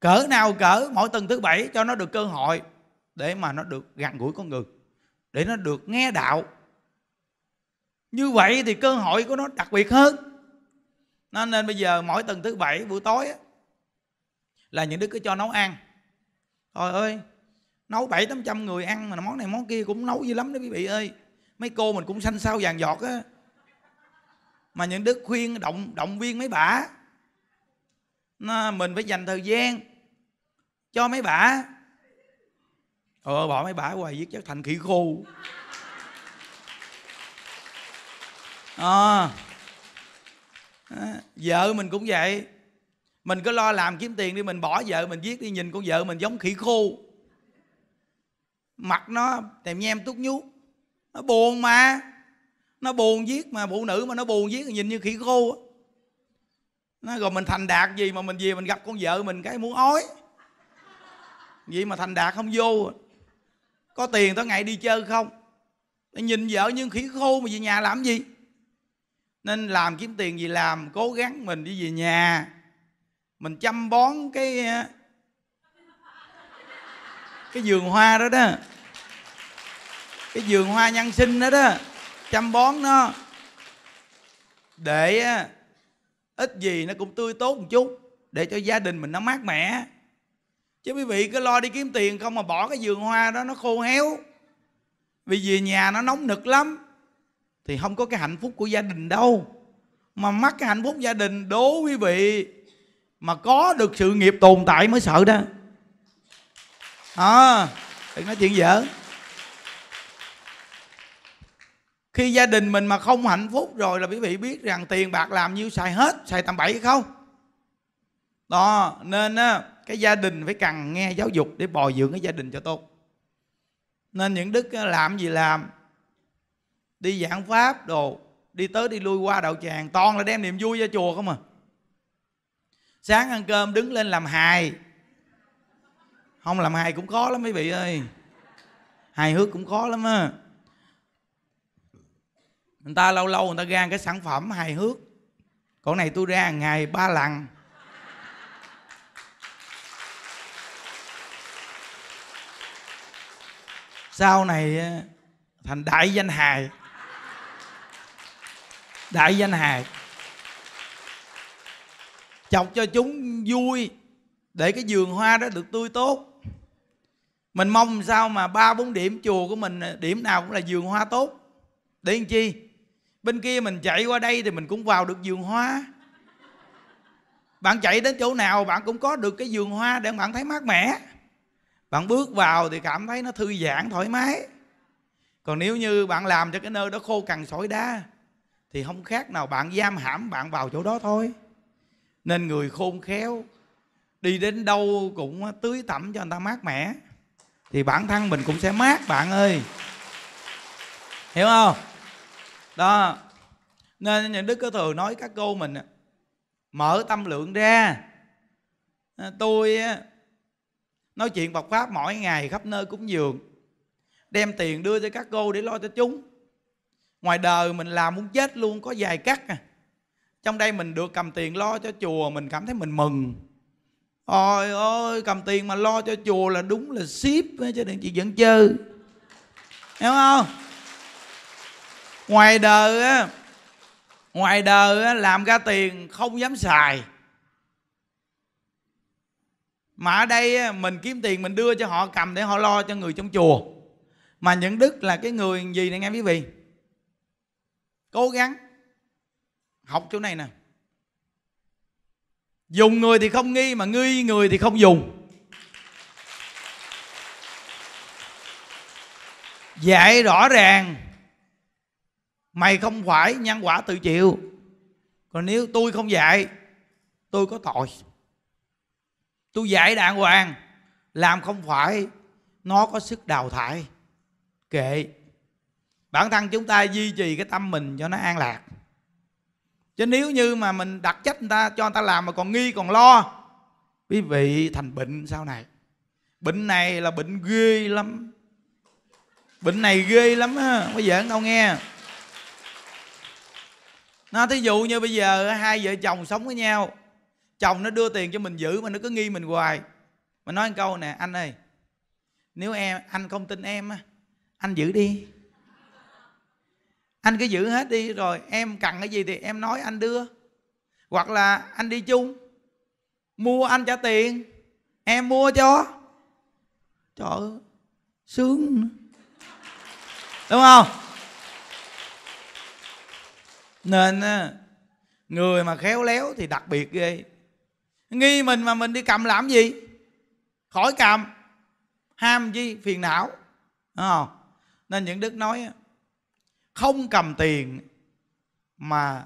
cỡ nào cỡ mỗi tuần thứ bảy cho nó được cơ hội để mà nó được gần gũi con người để nó được nghe đạo như vậy thì cơ hội của nó đặc biệt hơn nó nên bây giờ mỗi tuần thứ bảy buổi tối á, là những đứa cứ cho nấu ăn trời ơi nấu bảy tám trăm người ăn mà món này món kia cũng nấu dữ lắm đó quý vị ơi mấy cô mình cũng xanh sao vàng giọt á mà những đứa khuyên động động viên mấy bả nó, mình phải dành thời gian cho mấy bả ờ bỏ mấy bả hoài giết chắc thành khỉ khô à, À, vợ mình cũng vậy mình cứ lo làm kiếm tiền đi mình bỏ vợ mình giết đi nhìn con vợ mình giống khỉ khô mặt nó tèm nhem tút nhú nó buồn mà nó buồn giết mà phụ nữ mà nó buồn giết nhìn như khỉ khô nó rồi mình thành đạt gì mà mình về mình gặp con vợ mình cái muốn ói vậy mà thành đạt không vô à. có tiền tới ngày đi chơi không nhìn vợ như khỉ khô mà về nhà làm gì nên làm kiếm tiền gì làm cố gắng mình đi về nhà mình chăm bón cái ờ, cái vườn hoa đó đó cái vườn hoa nhân sinh đó đó chăm bón nó để ờ, ít gì nó cũng tươi tốt một chút để cho gia đình mình nó mát mẻ chứ quý vị cứ lo đi kiếm tiền không mà bỏ cái vườn hoa đó nó khô héo vì về nhà nó nóng nực lắm thì không có cái hạnh phúc của gia đình đâu mà mắc cái hạnh phúc gia đình đố quý vị mà có được sự nghiệp tồn tại mới sợ đó à, đừng nói chuyện dở khi gia đình mình mà không hạnh phúc rồi là quý vị biết rằng tiền bạc làm nhiêu xài hết xài tầm bậy không đó nên á, cái gia đình phải cần nghe giáo dục để bồi dưỡng cái gia đình cho tốt nên những đức làm gì làm đi giảng pháp đồ đi tới đi lui qua đạo tràng toàn là đem niềm vui ra chùa không à sáng ăn cơm đứng lên làm hài không làm hài cũng khó lắm mấy vị ơi hài hước cũng khó lắm á người ta lâu lâu người ta ra cái sản phẩm hài hước còn này tôi ra ngày ba lần sau này thành đại danh hài đại danh hài chọc cho chúng vui để cái vườn hoa đó được tươi tốt mình mong sao mà ba bốn điểm chùa của mình điểm nào cũng là vườn hoa tốt để làm chi bên kia mình chạy qua đây thì mình cũng vào được vườn hoa bạn chạy đến chỗ nào bạn cũng có được cái vườn hoa để bạn thấy mát mẻ bạn bước vào thì cảm thấy nó thư giãn thoải mái còn nếu như bạn làm cho cái nơi đó khô cằn sỏi đá thì không khác nào bạn giam hãm bạn vào chỗ đó thôi nên người khôn khéo đi đến đâu cũng tưới tẩm cho người ta mát mẻ thì bản thân mình cũng sẽ mát bạn ơi hiểu không đó nên những đức có thường nói các cô mình mở tâm lượng ra à, tôi nói chuyện Phật pháp mỗi ngày khắp nơi cúng dường đem tiền đưa cho các cô để lo cho chúng ngoài đời mình làm muốn chết luôn có dài cắt à trong đây mình được cầm tiền lo cho chùa mình cảm thấy mình mừng ôi ôi cầm tiền mà lo cho chùa là đúng là ship chứ đừng chị vẫn chơi hiểu không ngoài đời á ngoài đời á, làm ra tiền không dám xài mà ở đây á, mình kiếm tiền mình đưa cho họ cầm để họ lo cho người trong chùa mà những đức là cái người gì này nghe quý vị cố gắng học chỗ này nè dùng người thì không nghi mà nghi người thì không dùng dạy rõ ràng mày không phải nhân quả tự chịu còn nếu tôi không dạy tôi có tội tôi dạy đàng hoàng làm không phải nó có sức đào thải kệ bản thân chúng ta duy trì cái tâm mình cho nó an lạc chứ nếu như mà mình đặt trách người ta cho người ta làm mà còn nghi còn lo quý vị thành bệnh sau này bệnh này là bệnh ghê lắm bệnh này ghê lắm á không có giỡn đâu nghe nó thí dụ như bây giờ hai vợ chồng sống với nhau chồng nó đưa tiền cho mình giữ mà nó cứ nghi mình hoài mà nói một câu nè anh ơi nếu em anh không tin em á anh giữ đi anh cứ giữ hết đi rồi em cần cái gì thì em nói anh đưa hoặc là anh đi chung mua anh trả tiền em mua cho trời ơi sướng đúng không nên người mà khéo léo thì đặc biệt ghê nghi mình mà mình đi cầm làm gì khỏi cầm ham chi phiền não đúng không nên những đức nói không cầm tiền mà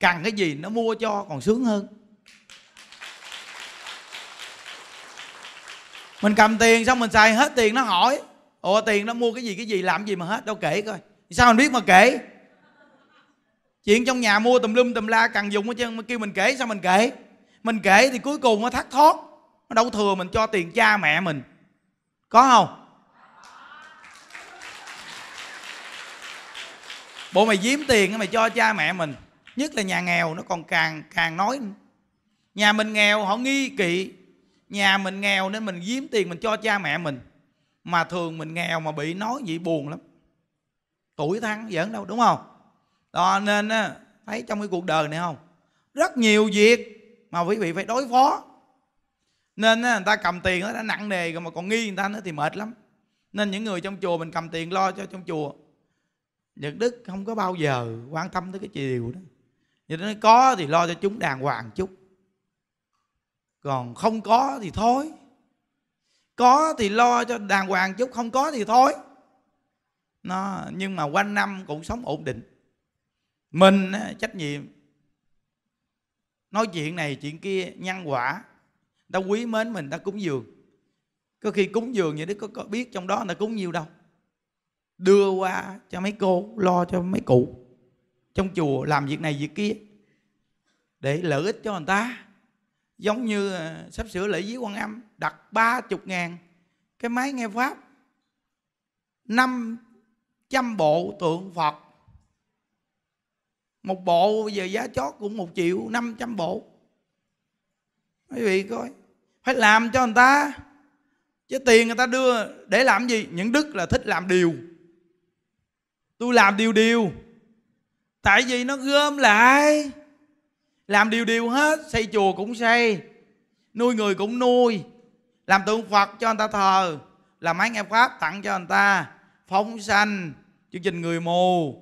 cần cái gì nó mua cho còn sướng hơn mình cầm tiền xong mình xài hết tiền nó hỏi ủa tiền nó mua cái gì cái gì làm gì mà hết đâu kể coi sao mình biết mà kể chuyện trong nhà mua tùm lum tùm la cần dùng hết trơn mà kêu mình kể sao mình kể mình kể thì cuối cùng nó thắt thót nó đâu thừa mình cho tiền cha mẹ mình có không bộ mày giếm tiền mày cho cha mẹ mình nhất là nhà nghèo nó còn càng càng nói nhà mình nghèo họ nghi kỵ nhà mình nghèo nên mình giếm tiền mình cho cha mẹ mình mà thường mình nghèo mà bị nói vậy buồn lắm tuổi thăng giỡn đâu đúng không đó nên thấy trong cái cuộc đời này không rất nhiều việc mà quý vị phải đối phó nên người ta cầm tiền nó đã nặng nề rồi mà còn nghi người ta nữa thì mệt lắm nên những người trong chùa mình cầm tiền lo cho trong chùa Nhật Đức không có bao giờ quan tâm tới cái điều đó Như nó có thì lo cho chúng đàng hoàng chút Còn không có thì thôi Có thì lo cho đàng hoàng chút Không có thì thôi nó, Nhưng mà quanh năm cũng sống ổn định Mình trách nhiệm Nói chuyện này chuyện kia nhân quả Ta quý mến mình ta cúng dường Có khi cúng dường vậy Đức có, có biết trong đó người ta cúng nhiều đâu đưa qua cho mấy cô lo cho mấy cụ trong chùa làm việc này việc kia để lợi ích cho người ta giống như ờ, sắp sửa lễ viếng quan âm đặt ba chục ngàn cái máy nghe pháp năm trăm bộ tượng phật một bộ giờ giá chót cũng một triệu năm trăm bộ quý vị coi phải làm cho người ta chứ tiền người ta đưa để làm gì những đức là thích làm điều tôi làm điều điều tại vì nó gom lại làm điều điều hết xây chùa cũng xây nuôi người cũng nuôi làm tượng phật cho người ta thờ làm máy nghe pháp tặng cho người ta phóng sanh chương trình người mù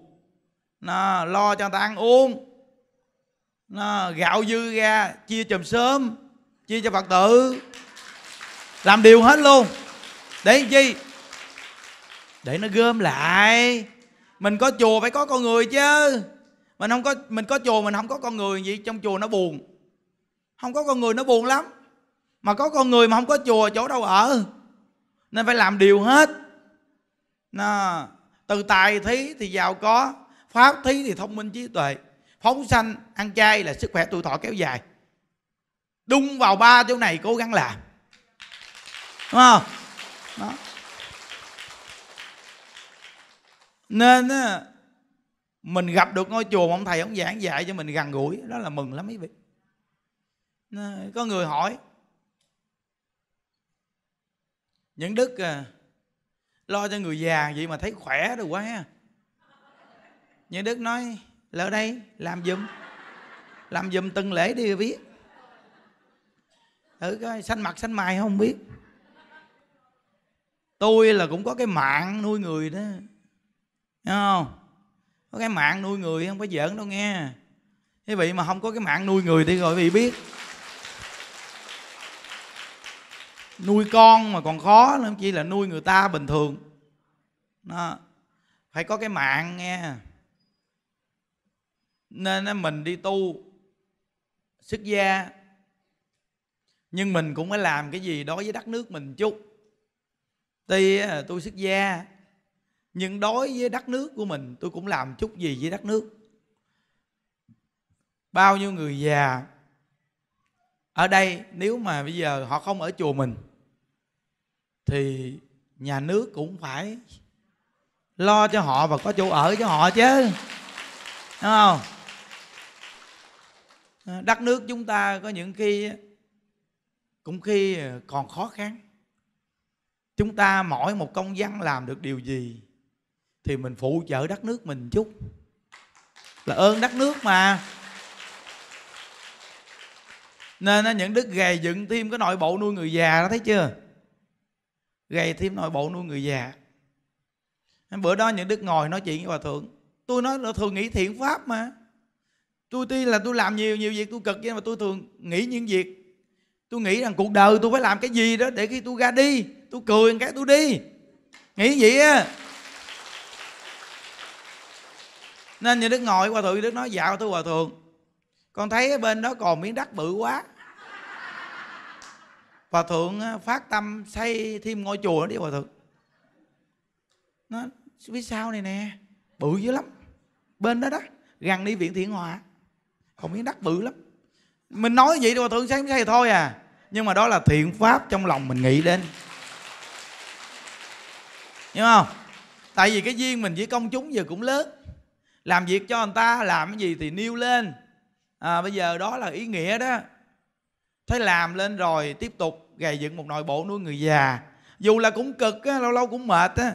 nó lo cho người ta ăn uống nó gạo dư ra chia chùm sớm chia cho phật tử làm điều hết luôn để làm chi để nó gom lại mình có chùa phải có con người chứ mình không có mình có chùa mình không có con người gì trong chùa nó buồn không có con người nó buồn lắm mà có con người mà không có chùa chỗ đâu ở nên phải làm điều hết nó từ tài thí thì giàu có pháp thí thì thông minh trí tuệ phóng sanh ăn chay là sức khỏe tuổi thọ kéo dài đúng vào ba chỗ này cố gắng làm đúng không đó nên mình gặp được ngôi chùa mà ông thầy ông giảng dạy cho mình gần gũi đó là mừng lắm mấy vị có người hỏi những đức à, lo cho người già vậy mà thấy khỏe được quá ha những đức nói lỡ đây làm giùm làm giùm từng lễ đi biết thử coi xanh mặt xanh mày không biết tôi là cũng có cái mạng nuôi người đó Hiểu không? Có cái mạng nuôi người không có giỡn đâu nghe. Quý vị mà không có cái mạng nuôi người thì rồi vị biết. Nuôi con mà còn khó lắm chỉ là nuôi người ta bình thường. Đó. Phải có cái mạng nghe. Nên mình đi tu xuất gia nhưng mình cũng phải làm cái gì đối với đất nước mình chút tuy tôi xuất gia nhưng đối với đất nước của mình tôi cũng làm chút gì với đất nước bao nhiêu người già ở đây nếu mà bây giờ họ không ở chùa mình thì nhà nước cũng phải lo cho họ và có chỗ ở cho họ chứ đúng không đất nước chúng ta có những khi cũng khi còn khó khăn chúng ta mỗi một công dân làm được điều gì thì mình phụ trợ đất nước mình chút là ơn đất nước mà nên những đức gầy dựng thêm cái nội bộ nuôi người già đó thấy chưa gầy thêm nội bộ nuôi người già bữa đó những đức ngồi nói chuyện với hòa thượng tôi nói là thường nghĩ thiện pháp mà tôi tuy là tôi làm nhiều nhiều việc tôi cực nhưng mà tôi thường nghĩ những việc tôi nghĩ rằng cuộc đời tôi phải làm cái gì đó để khi tôi ra đi tôi cười một cái tôi đi nghĩ vậy á nên như đức ngồi qua thượng đức nói dạ tôi hòa thượng con thấy bên đó còn miếng đất bự quá hòa thượng à, phát tâm xây thêm ngôi chùa đi hòa thượng nó phía sau này nè bự dữ lắm bên đó đó gần đi viện thiện hòa còn miếng đất bự lắm mình nói vậy hòa thượng xây xây thôi à nhưng mà đó là thiện pháp trong lòng mình nghĩ đến hiểu không tại vì cái duyên mình với công chúng giờ cũng lớn làm việc cho người ta làm cái gì thì nêu lên à, bây giờ đó là ý nghĩa đó thế làm lên rồi tiếp tục gầy dựng một nội bộ nuôi người già dù là cũng cực á, lâu lâu cũng mệt á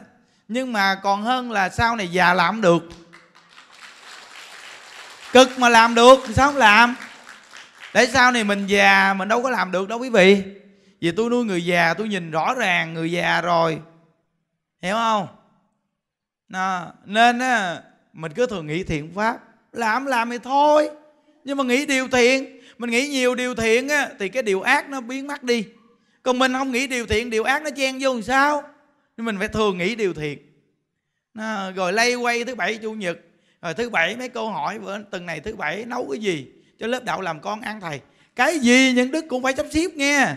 nhưng mà còn hơn là sau này già làm được cực mà làm được thì sao không làm để sau này mình già mình đâu có làm được đâu quý vị vì tôi nuôi người già tôi nhìn rõ ràng người già rồi hiểu không nên á mình cứ thường nghĩ thiện pháp làm làm thì thôi nhưng mà nghĩ điều thiện mình nghĩ nhiều điều thiện á, thì cái điều ác nó biến mất đi còn mình không nghĩ điều thiện điều ác nó chen vô làm sao nhưng mình phải thường nghĩ điều thiện nó, rồi lay quay thứ bảy chủ nhật rồi thứ bảy mấy câu hỏi bữa từng này thứ bảy nấu cái gì cho lớp đạo làm con ăn thầy cái gì những đức cũng phải sắp xếp nghe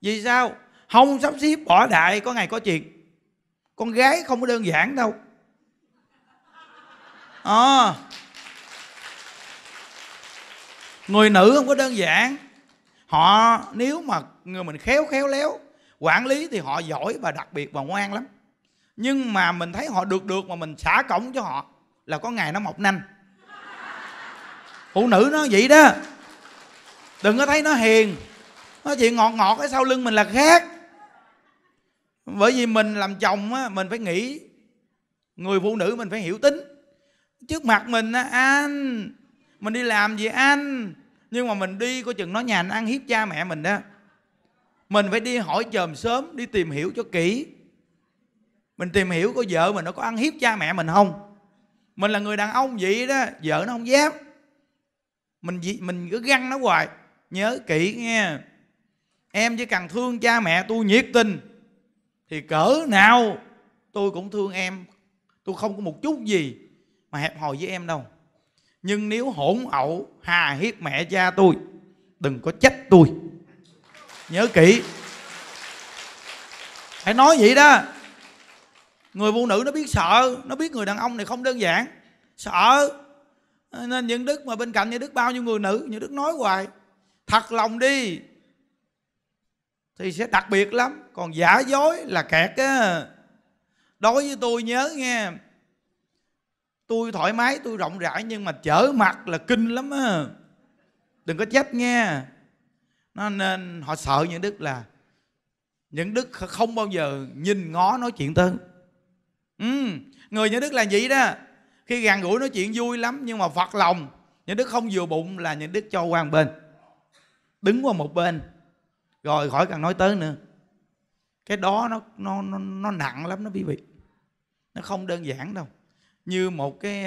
vì sao không sắp xếp bỏ đại có ngày có chuyện con gái không có đơn giản đâu à. người nữ không có đơn giản họ nếu mà người mình khéo khéo léo quản lý thì họ giỏi và đặc biệt và ngoan lắm nhưng mà mình thấy họ được được mà mình xả cổng cho họ là có ngày nó mọc nanh phụ nữ nó vậy đó đừng có thấy nó hiền nó chuyện ngọt ngọt cái sau lưng mình là khác bởi vì mình làm chồng á mình phải nghĩ người phụ nữ mình phải hiểu tính trước mặt mình á anh mình đi làm gì anh nhưng mà mình đi coi chừng nó nhà anh ăn hiếp cha mẹ mình đó mình phải đi hỏi chòm sớm đi tìm hiểu cho kỹ mình tìm hiểu có vợ mình nó có ăn hiếp cha mẹ mình không mình là người đàn ông vậy đó vợ nó không dám mình mình cứ găng nó hoài nhớ kỹ nghe em chỉ cần thương cha mẹ tôi nhiệt tình thì cỡ nào tôi cũng thương em tôi không có một chút gì mà hẹp hòi với em đâu nhưng nếu hỗn ẩu hà hiếp mẹ cha tôi đừng có trách tôi nhớ kỹ hãy nói vậy đó người phụ nữ nó biết sợ nó biết người đàn ông này không đơn giản sợ nên những đức mà bên cạnh như đức bao nhiêu người nữ như đức nói hoài thật lòng đi thì sẽ đặc biệt lắm còn giả dối là kẹt á đối với tôi nhớ nghe tôi thoải mái tôi rộng rãi nhưng mà chở mặt là kinh lắm á đừng có chấp nghe nó nên họ sợ những đức là những đức không bao giờ nhìn ngó nói chuyện tới ừ, người những đức là vậy đó khi gàn gũi nói chuyện vui lắm nhưng mà phật lòng những đức không vừa bụng là những đức cho qua một bên đứng qua một bên rồi khỏi cần nói tới nữa cái đó nó nó nó, nó nặng lắm nó quý vị nó không đơn giản đâu như một cái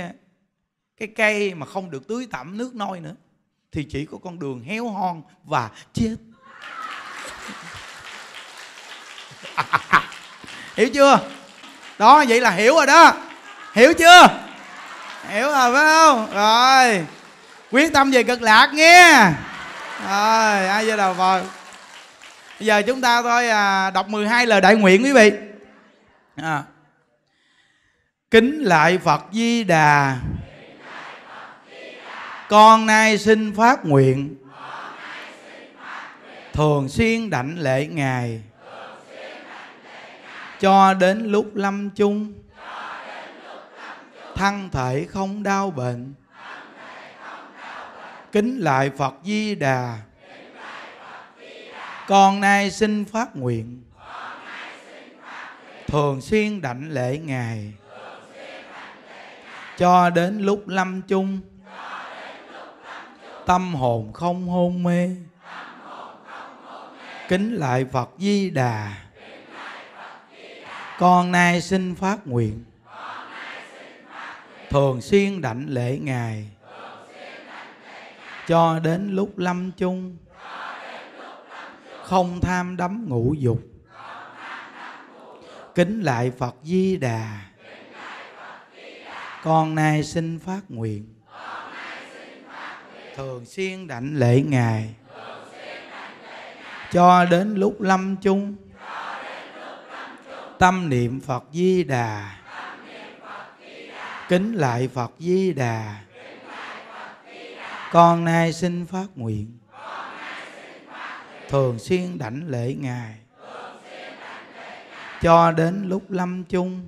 cái cây mà không được tưới tẩm nước nôi nữa thì chỉ có con đường héo hon và chết hiểu chưa đó vậy là hiểu rồi đó hiểu chưa hiểu rồi phải không rồi quyết tâm về cực lạc nghe rồi ai giờ đầu vào bây giờ chúng ta thôi à, đọc 12 lời đại nguyện quý vị à, kính lại phật di đà con nay xin phát nguyện thường xuyên đảnh lễ ngài cho đến lúc lâm chung thân thể không đau bệnh kính lại phật di đà con nay xin phát nguyện thường xuyên đảnh lễ ngài cho đến lúc lâm chung tâm hồn không hôn mê kính lại phật di đà con nay xin phát nguyện thường xuyên đảnh lễ ngài cho đến lúc lâm chung không tham đắm ngũ dục kính lại phật di đà con nay xin phát nguyện thường xuyên đảnh lễ ngài cho đến lúc lâm chung tâm niệm phật di đà kính lại phật di đà con nay xin phát nguyện thường xuyên đảnh lễ ngài cho đến lúc lâm chung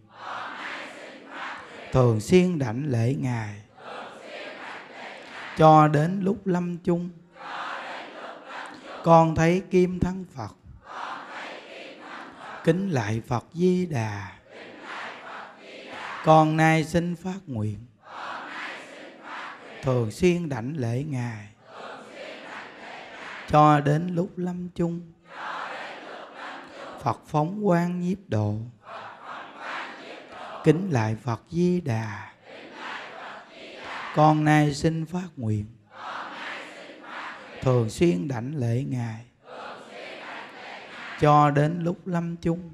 thường xuyên đảnh lễ ngài cho đến lúc lâm chung con thấy kim thắng phật kính lại phật di đà con nay xin phát nguyện thường xuyên đảnh lễ ngài cho đến lúc lâm chung phật phóng quang nhiếp độ kính lại phật di đà con nay xin phát nguyện thường xuyên đảnh lễ ngài cho đến lúc lâm chung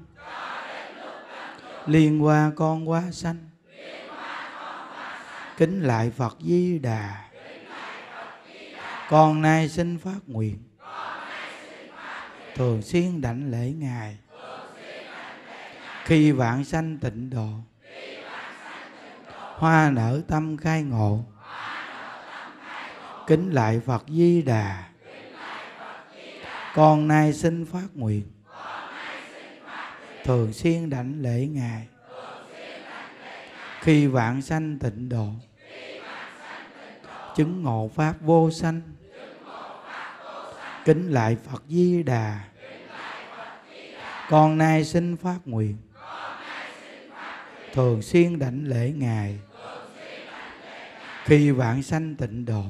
liên qua con quá sanh kính lại phật di đà con nay xin phát nguyện thường xuyên đảnh lễ ngài khi vạn sanh tịnh độ hoa nở tâm khai ngộ kính lại phật di đà con nay xin phát nguyện thường xuyên đảnh lễ ngài khi vạn sanh tịnh độ chứng ngộ pháp vô sanh kính lại phật di đà con nay xin phát nguyện thường xuyên đảnh lễ ngài khi vạn sanh tịnh độ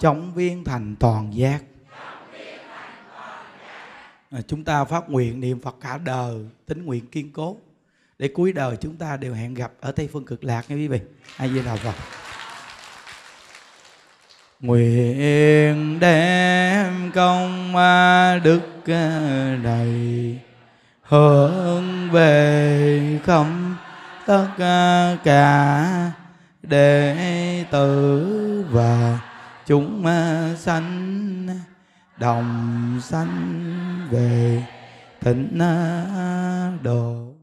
chống viên thành toàn giác à, chúng ta phát nguyện niệm phật cả đời tính nguyện kiên cố để cuối đời chúng ta đều hẹn gặp ở tây phương cực lạc nha quý vị ai di đà phật nguyện đem công đức à, đầy hướng về không tất cả đệ tử và chúng sanh đồng sanh về thịnh độ